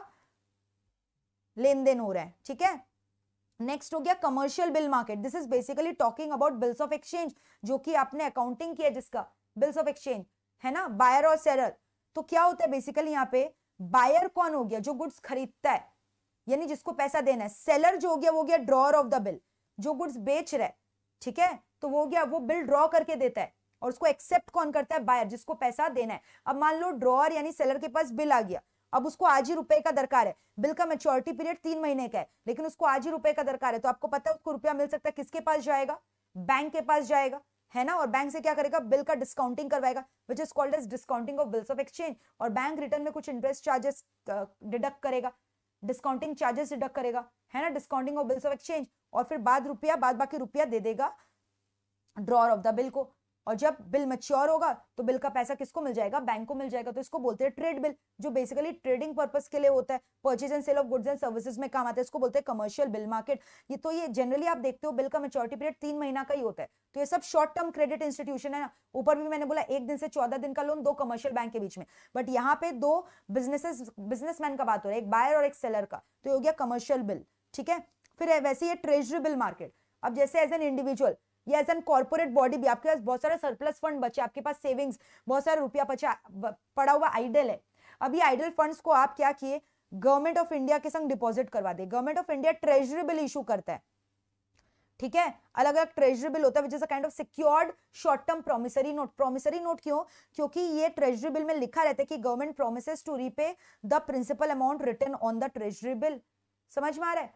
लेन देन हो रहा है ठीक है नेक्स्ट हो गया commercial bill market this is basically talking about bills of exchange जो कि आपने अकाउंटिंग किया जिसका बिल्स ऑफ एक्सचेंज है ना बायर और सेलर तो क्या होता है बेसिकली यहाँ पे बायर कौन हो गया जो गुड्स खरीदता है यानी जिसको पैसा देना है सेलर जो हो गया वो गया ड्रॉर ऑफ द बिल जो गुड्स बेच रहा है ठीक है तो वो गया वो बिल ड्रॉ करके देता है और उसको एक्सेप्ट कौन करता है बायर जिसको पैसा देना है अब मान लो ड्रॉर यानी सेलर के पास बिल आ गया अब उसको आज ही रुपए का दरकार है बिल का मेच्योरिटी पीरियड तीन महीने का है लेकिन उसको आज ही रुपए का दरकार है तो आपको पता है उसको रुपया मिल सकता है किसके पास जाएगा बैंक के पास जाएगा है ना और बैंक से क्या करेगा बिल का डिस्काउंटिंग करवाएगा which is called as discounting of bills of exchange और बैंक रिटर्न में कुछ इंटरेस्ट चार्जेस डिडक्ट करेगा डिस्काउंटिंग चार्जेस डिडक्ट करेगा है ना discounting of bills of exchange और फिर बाद रुपया बाद बाकी रुपया दे देगा ड्रॉर ऑफ द बिल को और जब बिल मच्योर होगा तो बिल का पैसा किसको मिल जाएगा बैंक को मिल जाएगा तो इसको बोलते हैं ट्रेड बिल जो बेसिकली ट्रेडिंग पर्पस के लिए होता है purchase and sale of goods and services में काम आता है इसको बोलते हैं कमर्शियल बिल मार्केट ये तो ये जनरली आप देखते हो बिल का मेच्योरिटी पीरियड तीन महीना का ही होता है तो ये सब शॉर्ट टर्म क्रेडिट इंस्टीट्यूशन है ना ऊपर भी मैंने बोला एक दिन से चौदह दिन का लोन दो कमर्शियल बैंक के बीच में बट यहाँ पे दो बिजनेसेस बिजनेसमैन का बात हो रहा है एक बायर और एक सेलर का तो ये हो गया कमर्शियल बिल ठीक है फिर वैसे ये ट्रेजरी बिल मार्केट अब जैसे एज एन इंडिविजुअल या एज एन कॉर्पोरेट बॉडी भी आपके पास बहुत सारे सरप्लस फंड बचे आपके पास सेविंग्स बहुत सारा रुपया बचा पड़ा हुआ आइडल है अब ये आइडल फंड्स को आप क्या किए गवर्नमेंट ऑफ इंडिया के संग डिपॉजिट करवा दे government of India treasury bill issue करता है ठीक है अलग अलग ट्रेजरी बिल होता है which is kind of secured short term promissory note promissory note क्यों क्योंकि ये ट्रेजरी बिल में लिखा रहता है कि government promise to repay the principal amount return on the treasury bill समझ में आ रहा है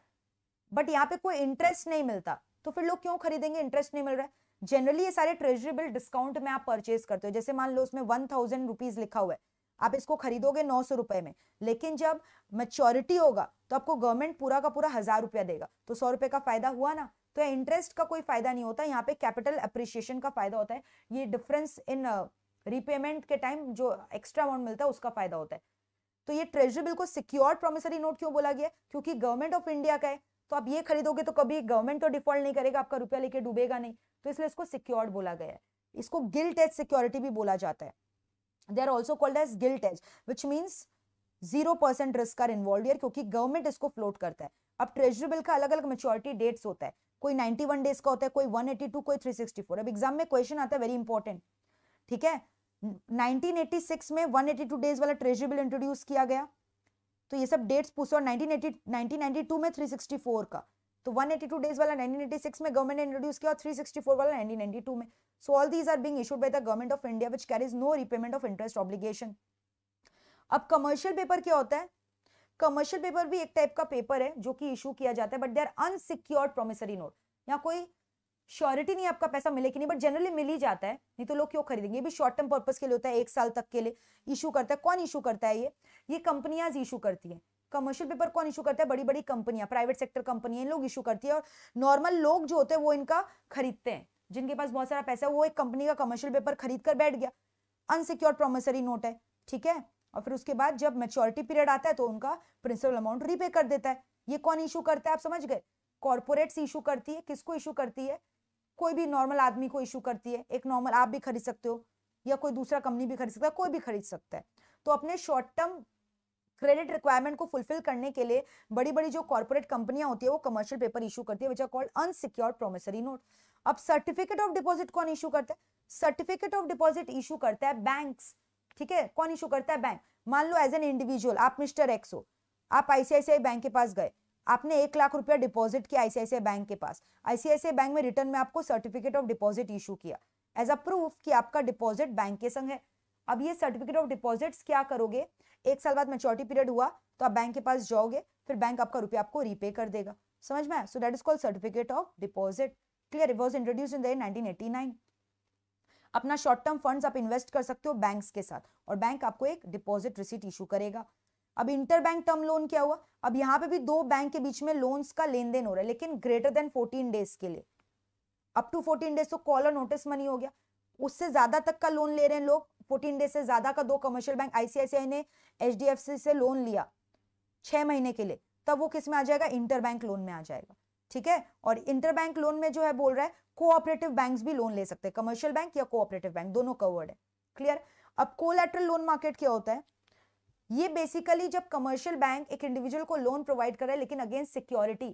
बट यहाँ पे कोई इंटरेस्ट नहीं मिलता तो फिर लोग क्यों खरीदेंगे इंटरेस्ट नहीं मिल रहा है जनरली ये सारे ट्रेजरी बिल डिस्काउंट में आप परचेज करते हो जैसे मान लो उसमें वन थाउजेंड रुपीज लिखा हुआ है आप इसको खरीदोगे नौ सौ रुपए में लेकिन जब मेच्योरिटी होगा तो आपको गवर्नमेंट पूरा का पूरा हजार रुपया देगा तो सौ रुपए का फायदा हुआ ना तो इंटरेस्ट का कोई फायदा नहीं होता यहाँ पे कैपिटल अप्रिशिएशन का फायदा होता है ये डिफरेंस इन रिपेमेंट के टाइम जो एक्स्ट्रा अमाउंट मिलता है उसका फायदा होता है तो ये ट्रेजरी बिल को सिक्योर्ड प्रोमिसरी नोट क्यों बोला गया क्योंकि गवर्नमेंट ऑफ इंडिया का है तो आप ये खरीदोगे तो कभी गवर्नमेंट तो डिफॉल्ट नहीं करेगा आपका रुपया लेके डूबेगा नहीं तो इसलिए इसको सिक्योर्ड बोला गया है इसको गिल्ट एज सिक्योरिटी भी बोला जाता है they are also called as gilt edge which means zero percent risk are involve here क्योंकि गवर्नमेंट इसको फ्लोट करता है अब ट्रेजरी बिल का अलग अलग मेच्योरिटी डेट्स होता है कोई वन डेज का होता है कोई वन एटी टू कोई थ्री सिक्सटी फोर अब एग्जाम में क्वेश्चन आता है वेरी इंपॉर्टेंट ठीक है 1986 में 182 डेज वाला ट्रेजरी बिल इंट्रोड्यूस किया गया तो ये सब डेट्स पूछो और 1980 1992 में 364 का तो 182 डेज वाला 1986 में गवर्नमेंट ने इंट्रोड्यूस किया और 364 वाला 1992 में so all these are being issued by the government of India which carries no repayment of interest obligation अब कमर्शियल पेपर क्या होता है कमर्शियल पेपर भी एक टाइप का पेपर है जो कि इशू किया जाता है but they are unsecured promissory note या कोई श्योरिटी नहीं आपका पैसा मिले कि नहीं बट जनरली मिल ही जाता है नहीं तो लोग क्यों खरीदेंगे ये भी शॉर्ट टर्म पर्पज के लिए होता है एक साल तक के लिए इशू करता है कौन इशू करता है ये ये कंपनियाज इशू करती है कमर्शियल पेपर कौन इशू करता है बड़ी बड़ी कंपनियां प्राइवेट सेक्टर कंपनियां इन लोग इशू करती है और नॉर्मल लोग जो होते हैं वो इनका खरीदते हैं जिनके पास बहुत सारा पैसा है वो एक कंपनी का कमर्शियल पेपर खरीद कर बैठ गया अनसिक्योर्ड प्रोमिसरी नोट है ठीक है और फिर उसके बाद जब मेच्योरिटी पीरियड आता है तो उनका प्रिंसिपल अमाउंट रीपे कर देता है ये कौन इशू करता है आप समझ गए कॉर्पोरेट्स इशू करती है किसको इशू करती है कोई भी नॉर्मल आदमी को इशू करती है एक नॉर्मल आप भी खरीद सकते हो या कोई दूसरा कंपनी भी खरीद सकता है कोई भी खरीद सकता है तो अपने शॉर्ट टर्म क्रेडिट रिक्वायरमेंट को फुलफिल करने के लिए बड़ी बड़ी जो कॉर्पोरेट कंपनियां होती है वो कमर्शियल पेपर इशू करती है which are called unsecured promissory note अब सर्टिफिकेट ऑफ डिपॉजिट कौन इशू करता है सर्टिफिकेट ऑफ डिपॉजिट इशू करता है बैंक ठीक है कौन इशू करता है बैंक मान लो एज एन इंडिविजुअल आप मिस्टर एक्स हो आप आईसीआईसीआई बैंक के पास गए आपने एक लाख रुपया डिपॉजिट किया आईसीआईसी बैंक के पास आईसीआईसी बैंक में रिटर्न में आपको सर्टिफिकेट ऑफ डिपॉजिट इशू किया एज अ प्रूफ कि आपका डिपॉजिट बैंक के संग है अब ये सर्टिफिकेट ऑफ डिपॉजिट क्या करोगे एक साल बाद मेच्योरिटी पीरियड हुआ तो आप बैंक के पास जाओगे फिर बैंक आपका रुपया आपको रीपे कर देगा समझ में so that is called certificate of deposit clear was introduce in nineteen eighty nine अपना शॉर्ट टर्म फंड्स आप इन्वेस्ट कर सकते हो बैंक्स के साथ और बैंक आपको एक डिपॉजिट रिसीट इशू करेगा अब इंटर बैंक टर्म लोन क्या हुआ अब यहाँ पे भी दो बैंक के बीच में लोन्स का लेन देन हो रहा है लेकिन ग्रेटर देन फोर्टीन डेज के लिए अप टू फोर्टीन डेज तो कॉल और नोटिस मनी हो गया उससे ज्यादा तक का लोन ले रहे हैं लोग फोर्टीन डेज से ज्यादा का दो कमर्शियल बैंक आईसीआईसीआई ने एच से लोन लिया छह महीने के लिए तब वो किस में आ जाएगा इंटर बैंक लोन में आ जाएगा ठीक है और इंटर बैंक लोन में जो है बोल रहा है कोऑपरेटिव बैंक्स भी लोन ले सकते हैं कमर्शियल बैंक या कोऑपरेटिव बैंक दोनों कवर्ड है क्लियर अब कोलेटरल लोन मार्केट क्या होता है ये बेसिकली जब कमर्शियल बैंक एक इंडिविजुअल को लोन प्रोवाइड कर है लेकिन अगेंस्ट सिक्योरिटी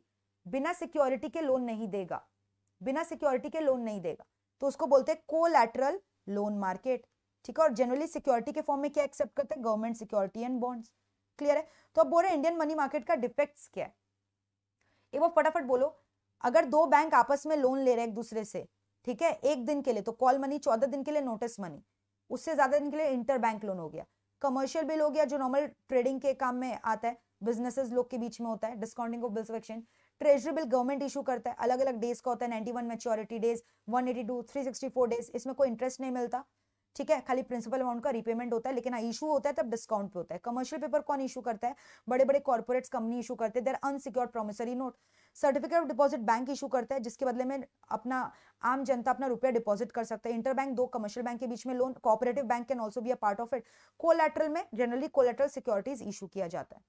बिना सिक्योरिटी के लोन नहीं देगा बिना सिक्योरिटी के लोन नहीं देगा तो उसको बोलते हैं कोलैटरल लोन मार्केट ठीक है और जनरली सिक्योरिटी के फॉर्म में क्या एक्सेप्ट करते हैं government security and bonds clear है तो अब बोल रहे इंडियन मनी मार्केट का डिफेक्ट्स क्या है एक बार फटाफट बोलो अगर दो बैंक आपस में लोन ले रहे हैं एक दूसरे से ठीक है एक दिन के लिए तो कॉल मनी चौदह दिन के लिए नोटिस मनी उससे ज्यादा दिन के लिए इंटर बैंक लोन हो गया कमर्शियल बिल हो गया जो नॉर्मल ट्रेडिंग के काम में आता है बिजनेसेस लोग के बीच में होता है discounting of bills exchange treasury bill government issue करता है अलग अलग डेज का होता है ninety one maturity days one eighty two three sixty four days इसमें कोई इंटरेस्ट नहीं मिलता ठीक है खाली प्रिंसिपल अमाउंट का रिपेमेंट होता है लेकिन हाँ इशू होता है तब डिस्काउंट पे होता है कमर्शियल पेपर कौन इशू करता है बड़े बड़े कॉर्पोरेट्स कंपनी इशू करते हैं there unsecured promissory note certificate of deposit bank issue करता है जिसके बदले में अपना आम जनता अपना रुपया डिपॉजिट कर सकता है इंटर बैंक दो कमर्शियल बैंक के बीच में loan cooperative bank can also be a part of it collateral में जनरली कोलेटरल सिक्योरिटीज इशू किया जाता है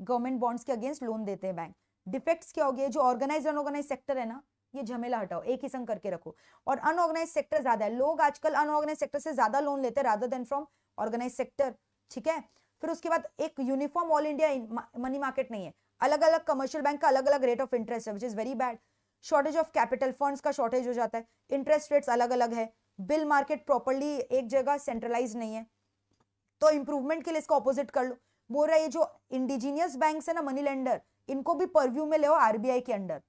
गवर्नमेंट बॉन्ड्स के अगेंस्ट लोन देते हैं बैंक डिफेक्ट्स क्या हो गए जो ऑर्गेनाइज अनऑर्गेनाइज सेक्टर है ना ये झमेला हटाओ एक ही संग करके रखो और अनऑर्गेनाइज सेक्टर ज्यादा है लोग आजकल अनऑर्गेनाइज सेक्टर से ज्यादा लोन लेते हैं rather than from organise sector ठीक है फिर उसके बाद एक uniform all India money market नहीं है अलग अलग कमर्शियल बैंक का अलग अलग रेट ऑफ इंटरेस्ट है which is very bad shortage of capital funds का शॉर्टेज हो जाता है इंटरेस्ट रेट्स अलग अलग है बिल मार्केट प्रॉपरली एक जगह सेंट्रलाइज नहीं है तो इंप्रूवमेंट के लिए इसका ऑपोजिट कर लो बोल रहा है ये जो इंडिजीनियस बैंक है ना मनी लेंडर इनको भी परव्यू में ले आरबीआई के अंडर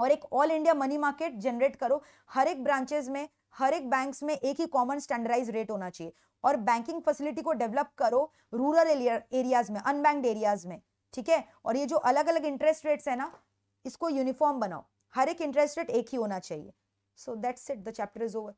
और एक all India money market generate करो हर एक ब्रांचेज में हर एक बैंक में एक ही कॉमन स्टैंडर्डाइज रेट होना चाहिए और बैंकिंग फैसिलिटी को डेवलप करो रूरल एरियाज में अनबैंक्ड एरियाज में ठीक है और ये जो अलग अलग इंटरेस्ट रेट्स है ना इसको यूनिफॉर्म बनाओ हर एक इंटरेस्ट रेट एक ही होना चाहिए so that's it the chapter is over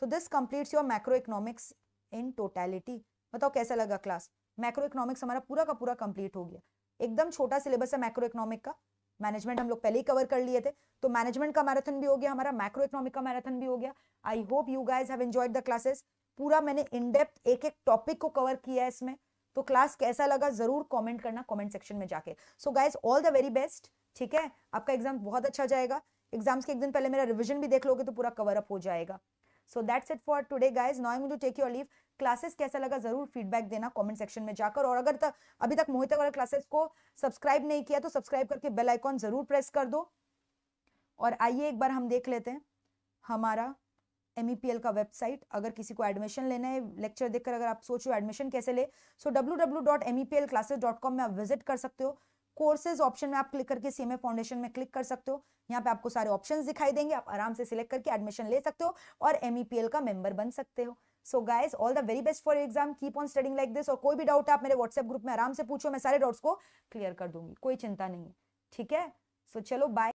so this completes your macroeconomics in totality बताओ कैसा लगा क्लास मैक्रो इकोनॉमिक्स हमारा पूरा का पूरा कंप्लीट हो गया एकदम छोटा सिलेबस है मैक्रो इकोनॉमिक का मैनेजमेंट हम लोग पहले ही कवर कर लिए थे तो मैनेजमेंट का मैराथन भी हो गया हमारा मैक्रो इकोनॉमिक का मैराथन भी हो गया आई होप यू गाइज है क्लासेस पूरा मैंने इनडेप्थ एक एक टॉपिक को कवर किया है इसमें तो क्लास कैसा लगा जरूर कॉमेंट करना कॉमेंट सेक्शन में जाके so guys all the very best ठीक है आपका एग्जाम बहुत अच्छा जाएगा एग्जाम्स के एक दिन पहले मेरा रिविजन भी देख लोगे तो पूरा कवर अप हो जाएगा so that's it for today guys knowing to take your leave classes कैसा लगा जरूर फीडबैक देना कमेंट सेक्शन में जाकर और अगर तक अभी तक मोहित अग्रवाल क्लासेस को सब्सक्राइब नहीं किया तो सब्सक्राइब करके बेल आइकॉन जरूर प्रेस कर दो और आइए एक बार हम देख लेते हैं हमारा एम e का वेबसाइट अगर किसी को एडमिशन लेना है लेक्चर देखकर अगर आप सोचो एडमिशन कैसे ले सो डब्ल्यू e में आप विजिट कर सकते हो कोर्सेज ऑप्शन में आप क्लिक करके सी फाउंडेशन में क्लिक कर सकते हो यहाँ पे आपको सारे ऑप्शंस दिखाई देंगे आप आराम से सिलेक्ट करके एडमिशन ले सकते हो और एम e का मेंबर बन सकते हो so guys all the very best for exam keep on studying like this और कोई भी डाउट आप मेरे व्हाट्सएप ग्रुप में आराम से पूछो मैं सारे डाउट्स को क्लियर कर दूंगी कोई चिंता नहीं ठीक है सो so, चलो बाय